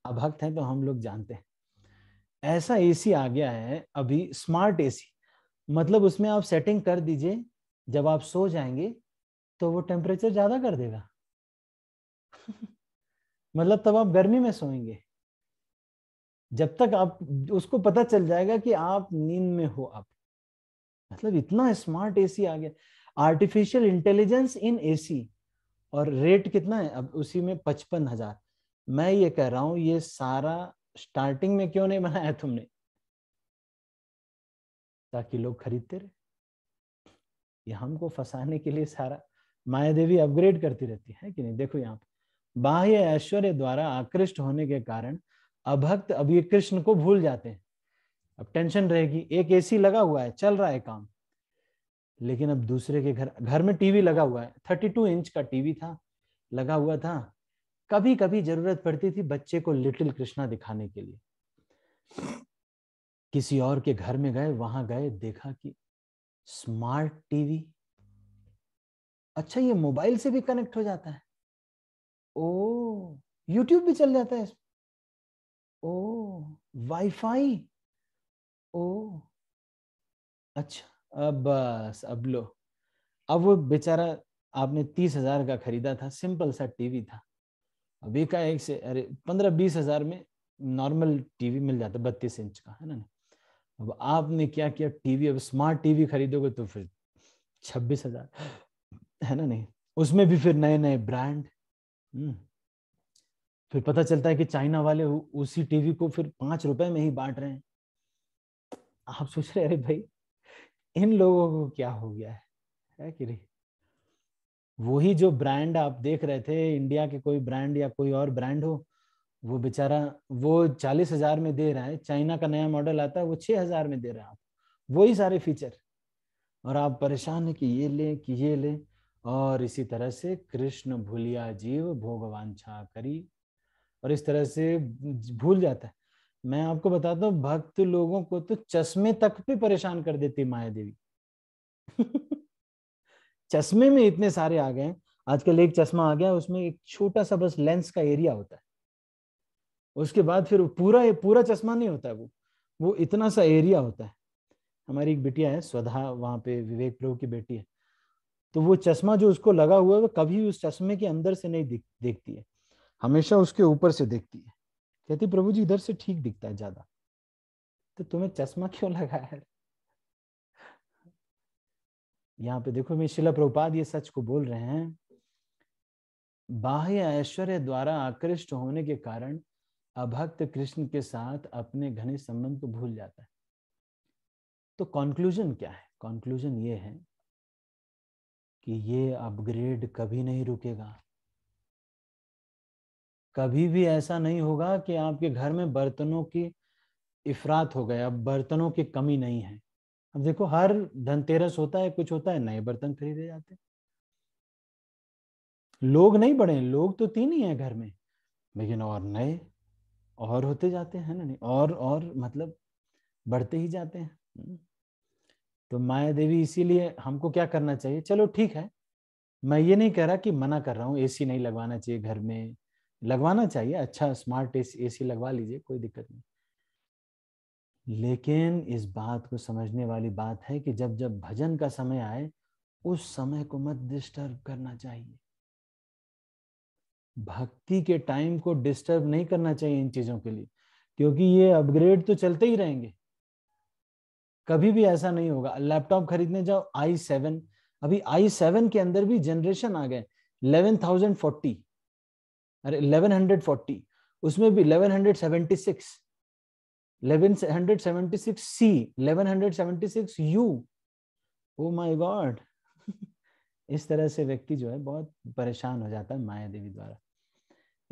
अभक्त हैं तो हम लोग जानते हैं ऐसा एसी आ गया है अभी स्मार्ट एसी मतलब उसमें आप सेटिंग कर दीजिए जब आप सो जाएंगे तो वो टेम्परेचर ज्यादा कर देगा मतलब तब आप गर्मी में सोएंगे जब तक आप उसको पता चल जाएगा कि आप नींद में हो आप मतलब इतना स्मार्ट एसी आ गया आर्टिफिशियल इंटेलिजेंस इन एसी और रेट कितना है अब उसी में पचपन हजार मैं ये कह रहा हूं ये सारा स्टार्टिंग में क्यों नहीं बनाया तुमने ताकि लोग खरीदते रहे ये हमको फंसाने के लिए सारा माया देवी अपग्रेड करती रहती है कि नहीं देखो यहाँ बाह्य ऐश्वर्य द्वारा आकृष्ट होने के कारण अभक्त अब ये कृष्ण को भूल जाते हैं अब टेंशन रहेगी एक एसी लगा हुआ है चल रहा है काम लेकिन अब दूसरे के घर घर में टीवी लगा हुआ है थर्टी टू इंच का टीवी था लगा हुआ था कभी कभी जरूरत पड़ती थी बच्चे को लिटिल कृष्णा दिखाने के लिए किसी और के घर में गए वहां गए देखा कि स्मार्ट टीवी अच्छा ये मोबाइल से भी कनेक्ट हो जाता है ओ यूट्यूब भी चल जाता है ओ वाईफाई ओ अच्छा अब बस अब लो अब वो बेचारा आपने तीस हजार का खरीदा था सिंपल सा टीवी था अभी का एक से अरे पंद्रह बीस हजार में नॉर्मल टीवी मिल जाता बत्तीस इंच का है ना अब आपने क्या किया टीवी अब स्मार्ट टीवी खरीदोगे तो फिर छब्बीस हजार है ना नहीं उसमें भी फिर नए नए ब्रांड हम्म। फिर पता चलता है कि चाइना वाले उसी टीवी को फिर पांच रुपए में ही बांट रहे हैं आप सोच रहे अरे भाई इन लोगों को क्या हो गया है है कि नहीं वही जो ब्रांड आप देख रहे थे इंडिया के कोई ब्रांड या कोई और ब्रांड हो वो बेचारा वो चालीस हजार में दे रहा है चाइना का नया मॉडल आता है वो छह हजार में दे रहा है आप वही सारे फीचर और आप परेशान है कि ये ले कि ये ले और इसी तरह से कृष्ण भूलिया जीव भोगवान छा करी और इस तरह से भूल जाता है मैं आपको बताता हूँ भक्त लोगों को तो चश्मे तक भी परेशान कर देती माया देवी चश्मे में इतने सारे आ गए आजकल एक चश्मा आ गया उसमें एक छोटा सा बस लेंस का एरिया होता है उसके बाद फिर पूरा पूरा चश्मा नहीं होता है वो वो इतना सा एरिया होता है हमारी एक बिटिया है स्वधा वहां पे विवेक प्रभु की बेटी है तो वो चश्मा जो उसको लगा हुआ है वो कभी उस चश्मे के अंदर से नहीं देखती है हमेशा उसके ऊपर से देखती है कहती प्रभु जी इधर से ठीक दिखता है ज्यादा तो तुम्हें चश्मा क्यों लगा है यहाँ पे देखो मैं शिला प्रभुपाद ये सच को बोल रहे हैं बाह्य ऐश्वर्य द्वारा आकृष्ट होने के कारण अभक्त कृष्ण के साथ अपने घने संबंध को भूल जाता है तो कॉन्क्लूजन क्या है कॉन्क्लूजन ये है कि ये अपग्रेड कभी नहीं रुकेगा कभी भी ऐसा नहीं होगा कि आपके घर में बर्तनों की इफरात हो गए अब बर्तनों की कमी नहीं है अब देखो हर धनतेरस होता है कुछ होता है नए बर्तन खरीदे जाते लोग नहीं बढ़े लोग तो तीन ही हैं घर में लेकिन और नए और होते जाते हैं ना नहीं और और मतलब बढ़ते ही जाते हैं हम्म। तो माया देवी इसीलिए हमको क्या करना चाहिए चलो ठीक है मैं ये नहीं कह रहा कि मना कर रहा हूँ एसी नहीं लगवाना चाहिए घर में लगवाना चाहिए अच्छा स्मार्ट ए सी लगवा लीजिए कोई दिक्कत नहीं लेकिन इस बात को समझने वाली बात है कि जब जब भजन का समय आए उस समय को मत डिस्टर्ब करना चाहिए भक्ति के टाइम को डिस्टर्ब नहीं करना चाहिए इन चीजों के लिए क्योंकि ये अपग्रेड तो चलते ही रहेंगे कभी भी ऐसा नहीं होगा लैपटॉप खरीदने जाओ आई सेवन अभी आई सेवन के अंदर भी जनरेशन आ गए इलेवन थाउजेंड फोर्टी अरे 1140 उसमें भी 1176 1176 C 1176 U oh my God इस तरह से व्यक्ति जो है बहुत परेशान हो जाता है माया देवी द्वारा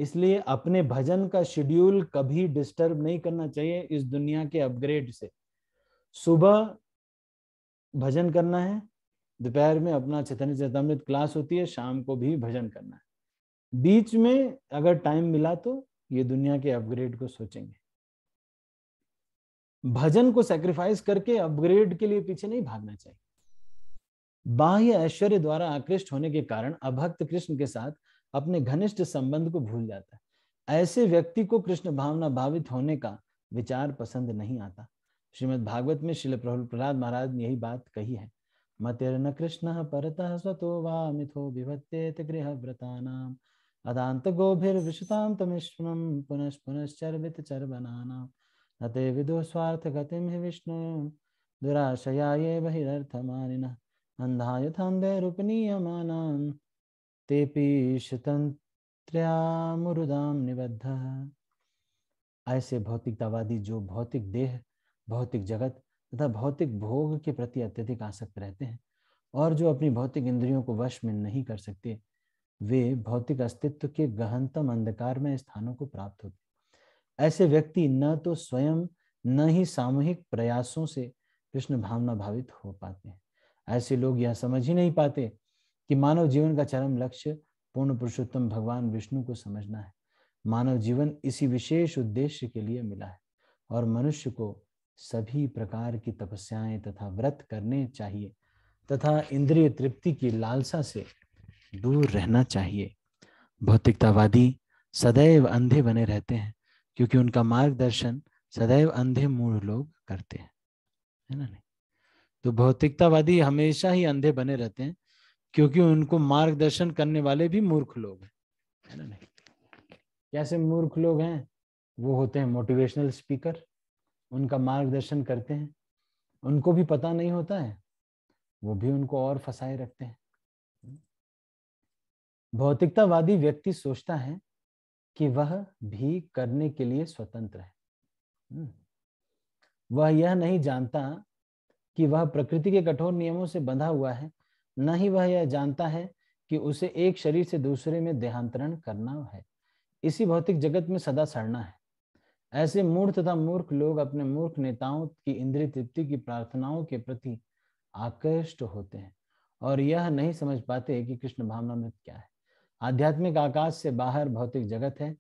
इसलिए अपने भजन का शेड्यूल कभी डिस्टर्ब नहीं करना चाहिए इस दुनिया के अपग्रेड से सुबह भजन करना है दोपहर में अपना चैतन्य चेतामृत क्लास होती है शाम को भी भजन करना है बीच में अगर टाइम मिला तो ये दुनिया के अपग्रेड को सोचेंगे भजन को सेक्रीफाइस करके अपग्रेड के लिए पीछे नहीं भागना चाहिए बाह्य ऐश्वर्य द्वारा आकृष्ट होने के कारण अभक्त कृष्ण के साथ अपने घनिष्ठ संबंध को भूल जाता है ऐसे व्यक्ति को कृष्ण भावना भावित होने का विचार पसंद नहीं आता श्रीमद् भागवत में श्रील प्रहलाद महाराज ने यही बात कही है मतिर न कृष्ण परतः स्वतो वा मिथो विभत्ते गृह व्रता नाम अदान्तगोभिर्विशतान्तमिश्वं पुनश्पुनश्चर्वितचर्वनानां न ते विदुः स्वार्थगतिं हि विष्णु दुराशया ये बहिरर्थमानिनः अन्धा यथान्धे रूपनीयमानां तेऽपि शतन्त्र्यामुरुदां निबद्धः ऐसे भौतिकतावादी जो भौतिक देह भौतिक जगत तथा भौतिक भोग के प्रति अत्यधिक आसक्त रहते हैं और जो अपनी भौतिक इंद्रियों को वश में नहीं कर सकते वे भौतिक अस्तित्व के गहनतम अंधकार में स्थानों को प्राप्त होते ऐसे व्यक्ति न तो स्वयं न ही सामूहिक प्रयासों से कृष्ण भावना भावित हो पाते हैं ऐसे लोग यह समझ ही नहीं पाते कि मानव जीवन का चरम लक्ष्य पूर्ण पुरुषोत्तम भगवान विष्णु को समझना है मानव जीवन इसी विशेष उद्देश्य के लिए मिला है और मनुष्य को सभी प्रकार की तपस्याएं तथा व्रत करने चाहिए तथा इंद्रिय तृप्ति की लालसा से दूर रहना चाहिए भौतिकतावादी सदैव अंधे बने रहते हैं क्योंकि उनका मार्गदर्शन सदैव अंधे मूल लोग करते हैं है ना नहीं तो भौतिकतावादी हमेशा ही अंधे बने रहते हैं क्योंकि उनको मार्गदर्शन करने वाले भी मूर्ख लोग हैं है ना नहीं कैसे मूर्ख लोग हैं वो होते हैं मोटिवेशनल स्पीकर उनका मार्गदर्शन करते हैं उनको भी पता नहीं होता है वो भी उनको और फंसाए रखते हैं भौतिकतावादी व्यक्ति सोचता है कि वह भी करने के लिए स्वतंत्र है हम्म। वह यह नहीं जानता कि वह प्रकृति के कठोर नियमों से बंधा हुआ है न ही वह यह जानता है कि उसे एक शरीर से दूसरे में देहांतरण करना है इसी भौतिक जगत में सदा सड़ना है ऐसे मूर्ख तथा मूर्ख लोग अपने मूर्ख नेताओं की इंद्रिय तृप्ति की प्रार्थनाओं के प्रति आकृष्ट होते हैं और यह नहीं समझ पाते कि कृष्ण भावना में क्या है आध्यात्मिक आकाश से बाहर भौतिक जगत है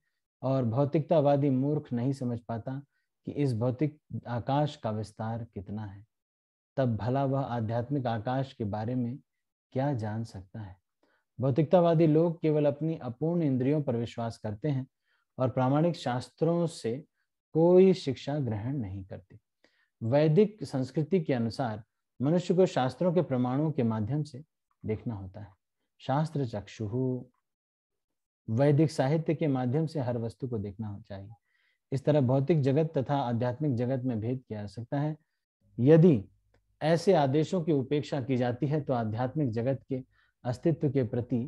और भौतिकतावादी मूर्ख नहीं समझ पाता कि इस भौतिक आकाश का विस्तार कितना है तब भला वह आध्यात्मिक आकाश के बारे में क्या जान सकता है भौतिकतावादी लोग केवल अपनी अपूर्ण इंद्रियों पर विश्वास करते हैं और प्रामाणिक शास्त्रों से कोई शिक्षा ग्रहण नहीं करते वैदिक संस्कृति के अनुसार मनुष्य को शास्त्रों के प्रमाणों के माध्यम से देखना होता है शास्त्र चक्षु वैदिक साहित्य के माध्यम से हर वस्तु को देखना चाहिए इस तरह भौतिक जगत तथा आध्यात्मिक जगत में भेद किया जा सकता है यदि ऐसे आदेशों की उपेक्षा की जाती है तो आध्यात्मिक जगत के अस्तित्व के प्रति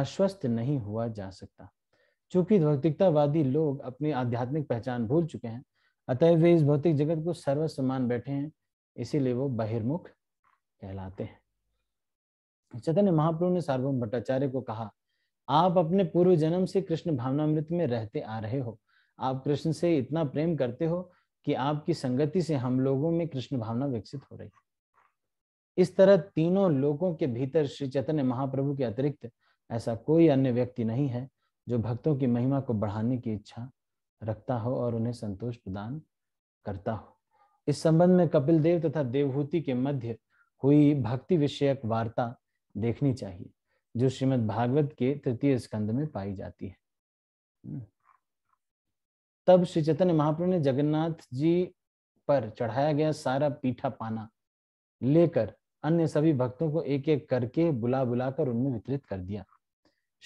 आश्वस्त नहीं हुआ जा सकता चूंकि भौतिकतावादी लोग अपनी आध्यात्मिक पहचान भूल चुके हैं अतः वे इस भौतिक जगत को सर्व समान बैठे हैं इसीलिए वो बहिर्मुख कहलाते हैं चैतन्य महाप्रभु ने सार्वभौम भट्टाचार्य को कहा आप अपने पूर्व जन्म से कृष्ण भावनामृत में रहते आ रहे हो आप कृष्ण से इतना प्रेम करते हो कि आपकी संगति से हम लोगों में कृष्ण भावना विकसित हो रही है इस तरह तीनों लोगों के भीतर श्री चैतन्य महाप्रभु के अतिरिक्त ऐसा कोई अन्य व्यक्ति नहीं है जो भक्तों की महिमा को बढ़ाने की इच्छा रखता हो और उन्हें संतोष प्रदान करता हो इस संबंध में कपिल देव तथा देवहूति के मध्य हुई भक्ति विषयक वार्ता देखनी चाहिए जो श्रीमद् भागवत के तृतीय स्कंद में पाई जाती है हम्म। तब श्री चैतन्य महाप्रभु ने जगन्नाथ जी पर चढ़ाया गया सारा पीठा पाना लेकर अन्य सभी भक्तों को एक एक करके बुला बुलाकर उनमें वितरित कर दिया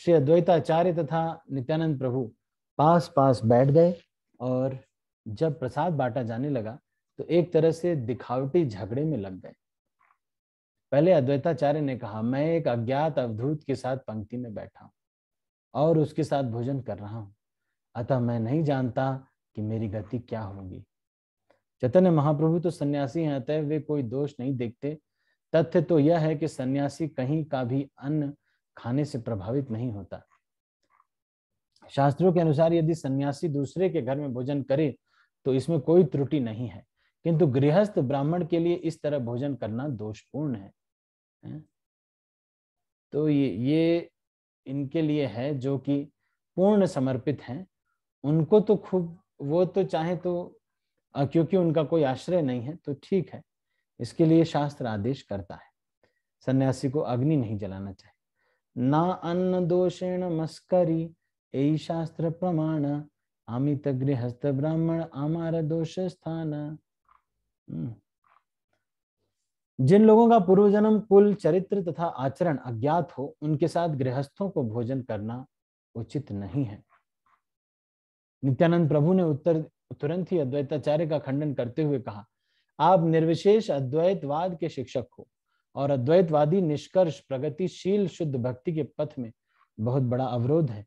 श्री अद्वैताचार्य तथा नित्यानंद प्रभु पास पास बैठ गए और जब प्रसाद बांटा जाने लगा तो एक तरह से दिखावटी झगड़े में लग गए पहले अद्वैताचार्य ने कहा मैं एक अज्ञात अवधूत के साथ पंक्ति में बैठा हूं और उसके साथ भोजन कर रहा हूं अतः मैं नहीं जानता कि मेरी गति क्या होगी चैतन्य महाप्रभु तो सन्यासी हैं अतः वे कोई दोष नहीं देखते तथ्य तो यह है कि सन्यासी कहीं का भी अन्न खाने से प्रभावित नहीं होता शास्त्रों के अनुसार यदि सन्यासी दूसरे के घर में भोजन करे तो इसमें कोई त्रुटि नहीं है किंतु गृहस्थ ब्राह्मण के लिए इस तरह भोजन करना दोषपूर्ण है हैं तो ये ये इनके लिए है जो कि पूर्ण समर्पित हैं उनको तो खूब वो तो चाहे तो क्योंकि उनका कोई आश्रय नहीं है तो ठीक है इसके लिए शास्त्र आदेश करता है सन्यासी को अग्नि नहीं जलाना चाहिए ना अन्न दोषेण मस्करी यही शास्त्र प्रमाण आमित गृहस्थ ब्राह्मण आमार दोष स्थान हम्म। जिन लोगों का जन्म कुल चरित्र तथा आचरण अज्ञात हो उनके साथ गृहस्थों को भोजन करना उचित नहीं है नित्यानंद प्रभु ने उत्तर तुरंत ही अद्वैताचार्य का खंडन करते हुए कहा आप निर्विशेष अद्वैतवाद के शिक्षक हो और अद्वैतवादी निष्कर्ष प्रगतिशील शुद्ध भक्ति के पथ में बहुत बड़ा अवरोध है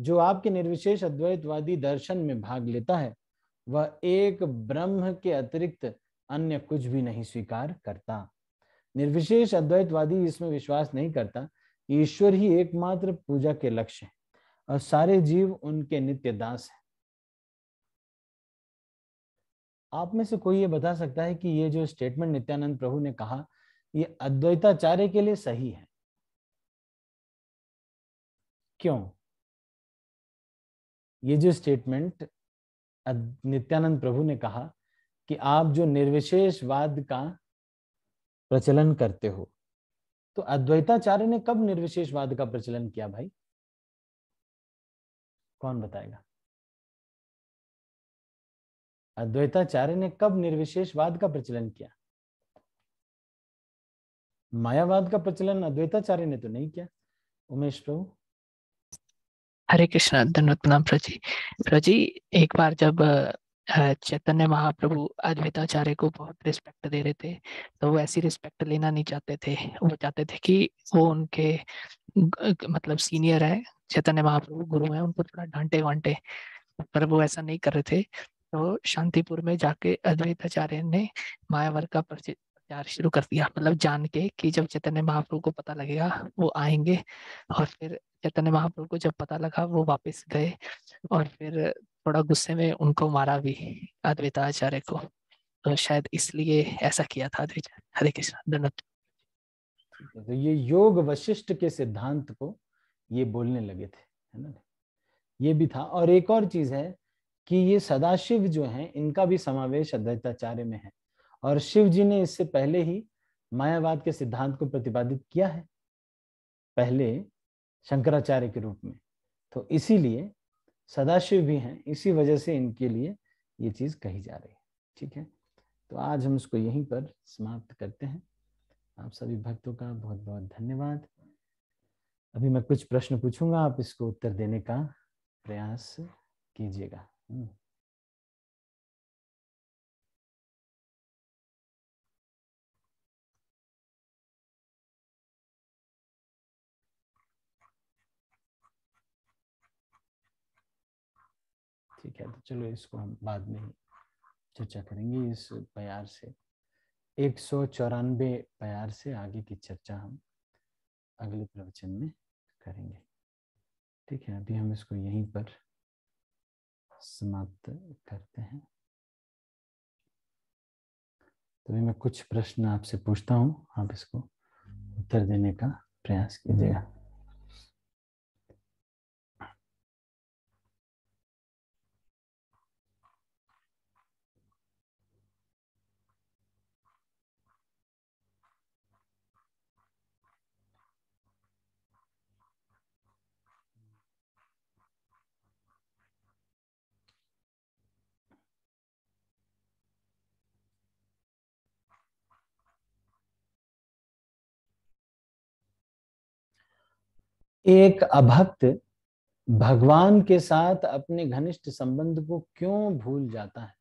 जो आपके निर्विशेष अद्वैतवादी दर्शन में भाग लेता है वह एक ब्रह्म के अतिरिक्त अन्य कुछ भी नहीं स्वीकार करता निर्विशेष अद्वैतवादी इसमें विश्वास नहीं करता कि ईश्वर ही एकमात्र पूजा के लक्ष्य है और सारे जीव उनके नित्य दास हैं आप में से कोई ये बता सकता है कि ये जो स्टेटमेंट नित्यानंद प्रभु ने कहा ये अद्वैताचार्य के लिए सही है क्यों ये जो स्टेटमेंट नित्यानंद प्रभु ने कहा कि आप जो निर्विशेषवाद का प्रचलन करते हो तो अद्वैताचार्य ने कब निर्विशेषवाद का प्रचलन किया भाई कौन बताएगा अद्वैताचार्य ने कब निर्विशेषवाद का प्रचलन किया मायावाद का प्रचलन अद्वैताचार्य ने तो नहीं किया उमेश प्रभु हरे कृष्ण धन्यवाद प्रणाम प्रजी प्रजी एक बार जब चैतन्य महाप्रभु अद्वैताचार्य को बहुत रिस्पेक्ट दे रहे थे तो वो ऐसी रिस्पेक्ट लेना नहीं चाहते थे वो चाहते थे कि वो उनके मतलब सीनियर है चैतन्य महाप्रभु गुरु है उनको थोड़ा डांटे वांटे पर वो ऐसा नहीं कर रहे थे तो शांतिपुर में जाके अद्वैताचार्य ने मायावर का प्रचार शुरू कर दिया मतलब जान के कि जब चैतन्य महाप्रभु को पता लगेगा वो आएंगे और फिर चैतन्य महाप्रभु को जब पता लगा वो वापस गए और फिर थोड़ा गुस्से में उनको मारा भी अद्वैताचार्य को तो शायद इसलिए ऐसा किया था अद्वैताचार्य हरे कृष्ण धन्यवाद तो ये योग वशिष्ठ के सिद्धांत को ये बोलने लगे थे है ना ये भी था और एक और चीज है कि ये सदाशिव जो हैं इनका भी समावेश अद्वैताचार्य में है और शिव जी ने इससे पहले ही मायावाद के सिद्धांत को प्रतिपादित किया है पहले शंकराचार्य के रूप में तो इसीलिए सदाशिव भी हैं इसी वजह से इनके लिए ये चीज़ कही जा रही है ठीक है तो आज हम इसको यहीं पर समाप्त करते हैं आप सभी भक्तों का बहुत बहुत धन्यवाद अभी मैं कुछ प्रश्न पूछूंगा आप इसको उत्तर देने का प्रयास कीजिएगा हम्म। ठीक है तो चलो इसको हम बाद में चर्चा करेंगे इस प्यार से एक सौ चौरानबे प्यार से आगे की चर्चा हम अगले प्रवचन में करेंगे ठीक है अभी हम इसको यहीं पर समाप्त करते हैं तभी मैं कुछ प्रश्न आपसे पूछता हूँ आप इसको उत्तर देने का प्रयास कीजिएगा एक अभक्त भगवान के साथ अपने घनिष्ठ संबंध को क्यों भूल जाता है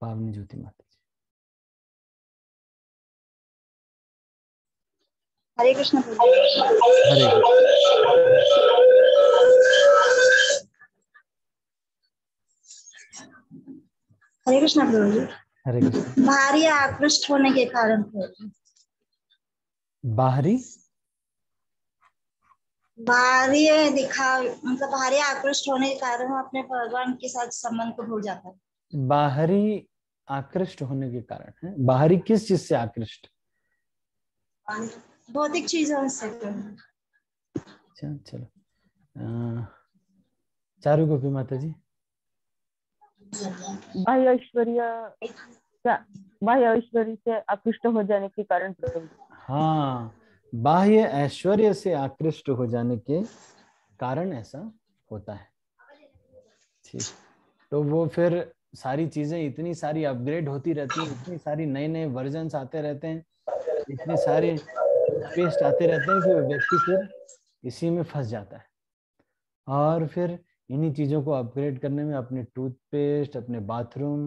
पावनी ज्योति माता जी हरे कृष्ण हरे कृष्ण हरे कृष्ण प्रभु जी हरे कृष्ण बाहरी आकृष्ट होने के कारण बाहरी बाहरी दिखा मतलब बाहरी आकृष्ट होने के कारण अपने भगवान के साथ संबंध को भूल जाता है बाहरी आकृष्ट होने के कारण है बाहरी किस चीज से आकृष्ट भौतिक चीजों से अच्छा, चलो चारू गोपी माता जी बाह्य ऐश्वर्य से आकृष्ट हो जाने के कारण हाँ बाह्य ऐश्वर्य से आकृष्ट हो जाने के कारण ऐसा होता है ठीक तो वो फिर सारी चीजें इतनी सारी अपग्रेड होती रहती है इतनी सारी नए नए वर्जन आते रहते हैं इतने सारे पेस्ट आते रहते हैं कि व्यक्ति फिर इसी में फंस जाता है और फिर इन्हीं चीज़ों को अपग्रेड करने में अपने टूथपेस्ट अपने बाथरूम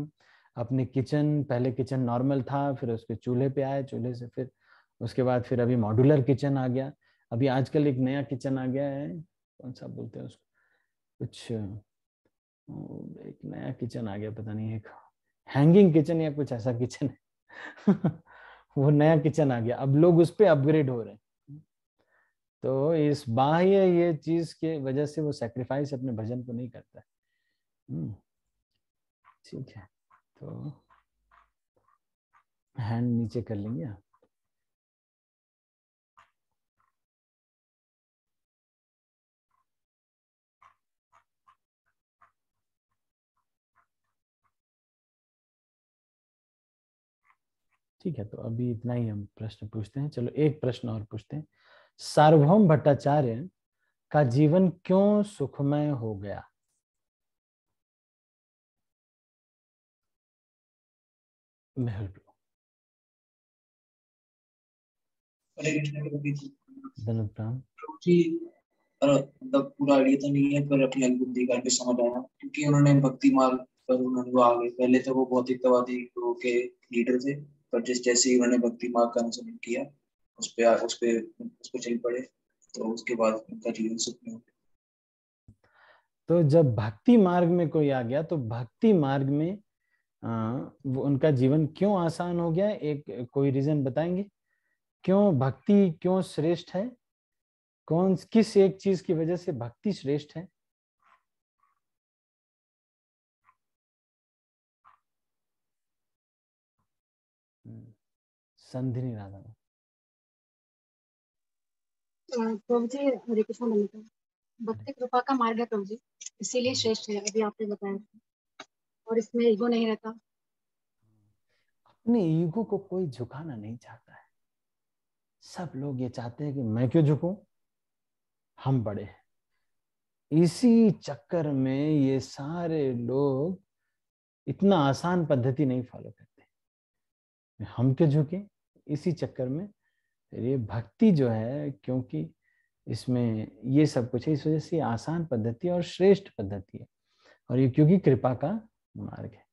अपने किचन पहले किचन नॉर्मल था फिर उसके चूल्हे पे आए चूल्हे से फिर उसके बाद फिर अभी मॉड्यूलर किचन आ गया अभी आजकल एक नया किचन आ गया है कौन सा बोलते हैं उसको कुछ एक नया किचन आ गया पता नहीं एक हैंगिंग किचन या कुछ ऐसा किचन है वो नया किचन आ गया अब लोग उस पर अपग्रेड हो रहे हैं तो इस बाह्य ये चीज के वजह से वो सेक्रीफाइस अपने भजन को नहीं करता हम्म, ठीक है तो हैंड नीचे कर लेंगे आप ठीक है तो अभी इतना ही हम प्रश्न पूछते हैं चलो एक प्रश्न और पूछते हैं सार्वभौम भट्टाचार्य का जीवन क्यों सुखमय हो गया मेहुल पूरा आइडिया तो नहीं है पर अपनी अलगुद्दी करके समझ आया क्योंकि उन्होंने भक्ति मार्ग पर उन्होंने आगे पहले तो वो भौतिकतावादी के लीडर थे पर जिस जैसे ही उन्होंने भक्ति मार्ग का अनुसरण किया उस पर उस पे उस पे चल पड़े तो उसके बाद उनका जीवन सुखमय हो तो जब भक्ति मार्ग में कोई आ गया तो भक्ति मार्ग में आ, वो उनका जीवन क्यों आसान हो गया एक कोई रीजन बताएंगे क्यों भक्ति क्यों श्रेष्ठ है कौन किस एक चीज की वजह से भक्ति श्रेष्ठ है संधि राधा प्रभु जी हरे कृष्ण बनता भक्ति कृपा का मार्ग है प्रभु जी इसीलिए श्रेष्ठ है अभी आपने बताया और इसमें ईगो नहीं रहता अपने ईगो को कोई झुकाना नहीं चाहता है सब लोग ये चाहते हैं कि मैं क्यों झुकू हम बड़े हैं इसी चक्कर में ये सारे लोग इतना आसान पद्धति नहीं फॉलो करते हम क्यों झुके इसी चक्कर में ये भक्ति जो है क्योंकि इसमें ये सब कुछ है इस वजह से आसान पद्धति और श्रेष्ठ पद्धति है और ये क्योंकि कृपा का मार्ग है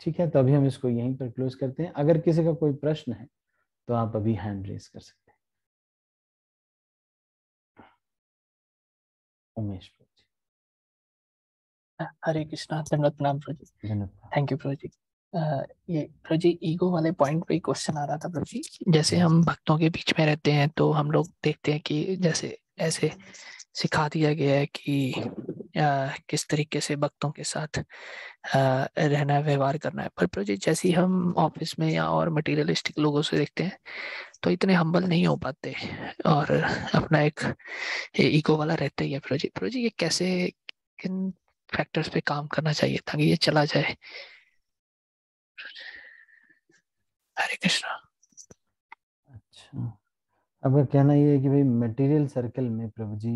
ठीक है तो अभी हम इसको यहीं पर क्लोज करते हैं अगर किसी का कोई प्रश्न है तो आप अभी हैंड रेस कर सकते हैं उमेश हरे कृष्णा धन्यवाद थैंक यू प्रोजी ये प्रभु ईगो वाले पॉइंट पे क्वेश्चन आ रहा था प्रभु जैसे हम भक्तों के बीच में रहते हैं तो हम लोग देखते हैं कि जैसे ऐसे सिखा दिया गया है कि आ, किस तरीके से भक्तों के साथ आ, रहना व्यवहार करना है पर प्रभु जैसे हम ऑफिस में या और मटेरियलिस्टिक लोगों से देखते हैं तो इतने हम्बल नहीं हो पाते और अपना एक ईगो वाला रहता ही है प्रभु प्रोजी ये कैसे किन फैक्टर्स पे काम करना चाहिए ताकि ये चला जाए हरे कृष्णा अच्छा आपका कहना ये है कि भाई मटेरियल सर्कल में प्रभु जी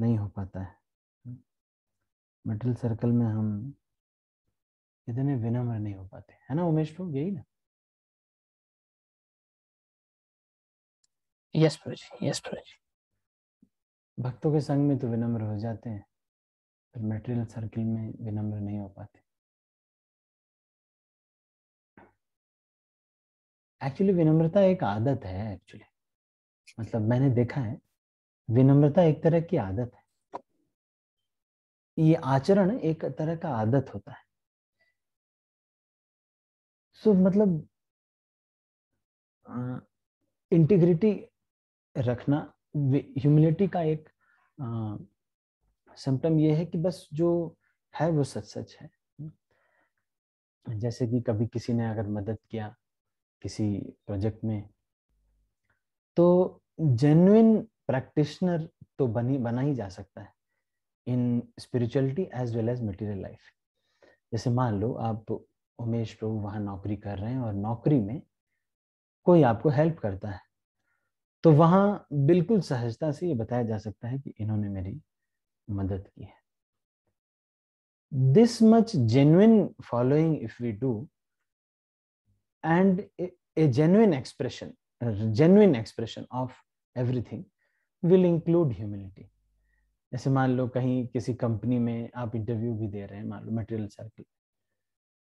नहीं हो पाता है मटेरियल सर्कल में हम इतने विनम्र नहीं हो पाते है ना उमेश प्रभु यही ना यस प्रभु जी यस प्रभु जी भक्तों के संग में तो विनम्र हो जाते हैं पर मटेरियल सर्कल में विनम्र नहीं हो पाते एक्चुअली विनम्रता एक आदत है एक्चुअली मतलब मैंने देखा है विनम्रता एक तरह की आदत है ये आचरण एक तरह का आदत होता है सो so, मतलब इंटीग्रिटी रखना ह्यूमिलिटी का एक सिम्टम ये है कि बस जो है वो सच सच है जैसे कि कभी किसी ने अगर मदद किया किसी प्रोजेक्ट में तो जेन्युन प्रैक्टिशनर तो बनी बना ही जा सकता है in spirituality as well as material life जैसे मान लो आप उमेश प्रभु वहाँ नौकरी कर रहे हैं और नौकरी में कोई आपको हेल्प करता है तो वहाँ बिल्कुल सहजता से ये बताया जा सकता है कि इन्होंने मेरी मदद की है this much genuine following if we do and a, a genuine expression a genuine expression of everything will include humility जैसे मान लो कहीं किसी कंपनी में आप इंटरव्यू भी दे रहे हैं मान लो मटेरियल सर्किल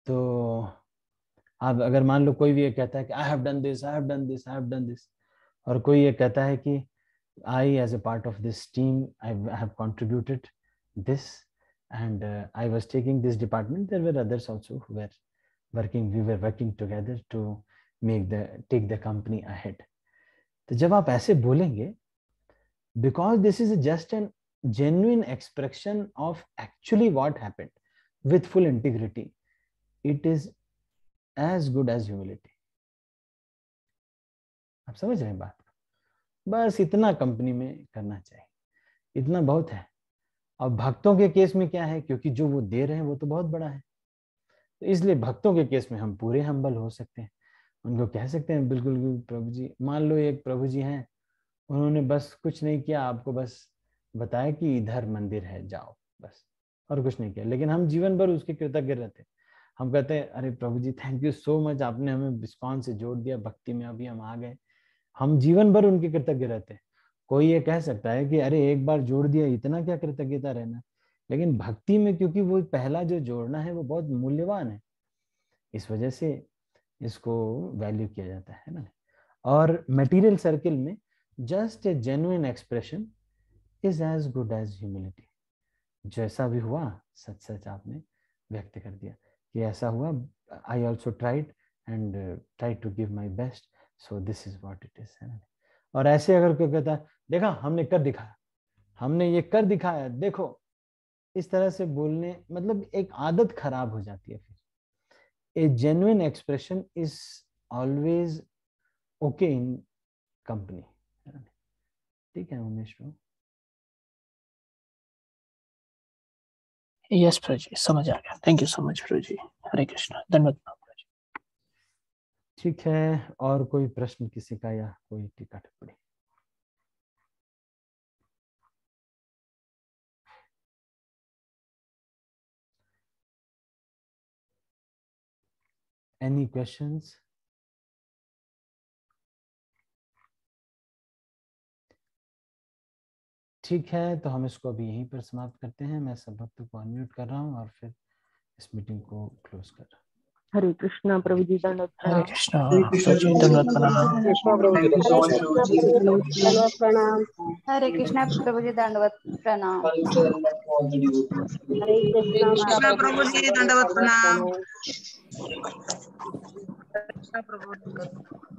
तो आप अगर मान लो कोई भी ये कहता है कि I have done this I have done this I have done this और कोई ये कहता है कि I as a part of this team I have contributed this and uh, I was taking this department. There were others also who were working we were working together to make the take the company ahead तो जब आप ऐसे बोलेंगे because this is just an genuine expression of actually what happened with full integrity it is as good as humility आप समझ रहे हैं बात बस इतना कंपनी में करना चाहिए इतना बहुत है अब भक्तों के केस में क्या है क्योंकि जो वो दे रहे हैं वो तो बहुत बड़ा है तो इसलिए भक्तों के केस में हम पूरे हम्बल हो सकते हैं उनको कह सकते हैं बिल्कुल प्रभु जी मान लो एक प्रभु जी हैं उन्होंने बस कुछ नहीं किया आपको बस बताया कि इधर मंदिर है जाओ बस और कुछ नहीं किया लेकिन हम जीवन भर उसके कृतज्ञ रहते हैं हम कहते हैं अरे प्रभु जी थैंक यू सो मच आपने हमें बिस्कॉन से जोड़ दिया भक्ति में अभी हम आ गए हम जीवन भर उनके कृतज्ञ रहते हैं कोई ये कह सकता है कि अरे एक बार जोड़ दिया इतना क्या कृतज्ञता रहना लेकिन भक्ति में क्योंकि वो पहला जो जोड़ना है वो बहुत मूल्यवान है इस वजह से इसको वैल्यू किया जाता है ना और मटेरियल सर्किल में just a genuine expression is as good as humility जैसा भी हुआ सच सच आपने व्यक्त कर दिया कि ऐसा हुआ I also tried and try to give my best so this is what it is है ना और ऐसे अगर कोई कहता देखा हमने कर दिखाया हमने ये कर दिखाया देखो इस तरह से बोलने मतलब एक आदत खराब हो जाती है फिर a genuine expression is always okay in company ठीक है उमेश भाई यस प्रोजी समझ आ गया थैंक यू सो मच प्रोजी हरे कृष्णा धन्यवाद ठीक है और कोई प्रश्न किसी का या कोई टीका टिप्पणी Any questions? ठीक है तो हम इसको अभी यहीं पर समाप्त करते हैं मैं सब भक्तों को अनम्यूट कर रहा हूँ और फिर इस मीटिंग को क्लोज कर रहा हूँ हरे कृष्ण प्रभु जी दंडोत्तरा हरे कृष्णा प्रणाम हरे कृष्ण प्रभु जी दंडवत प्रणाम हरे कृष्णा प्रभु जी दंडवत प्रणाम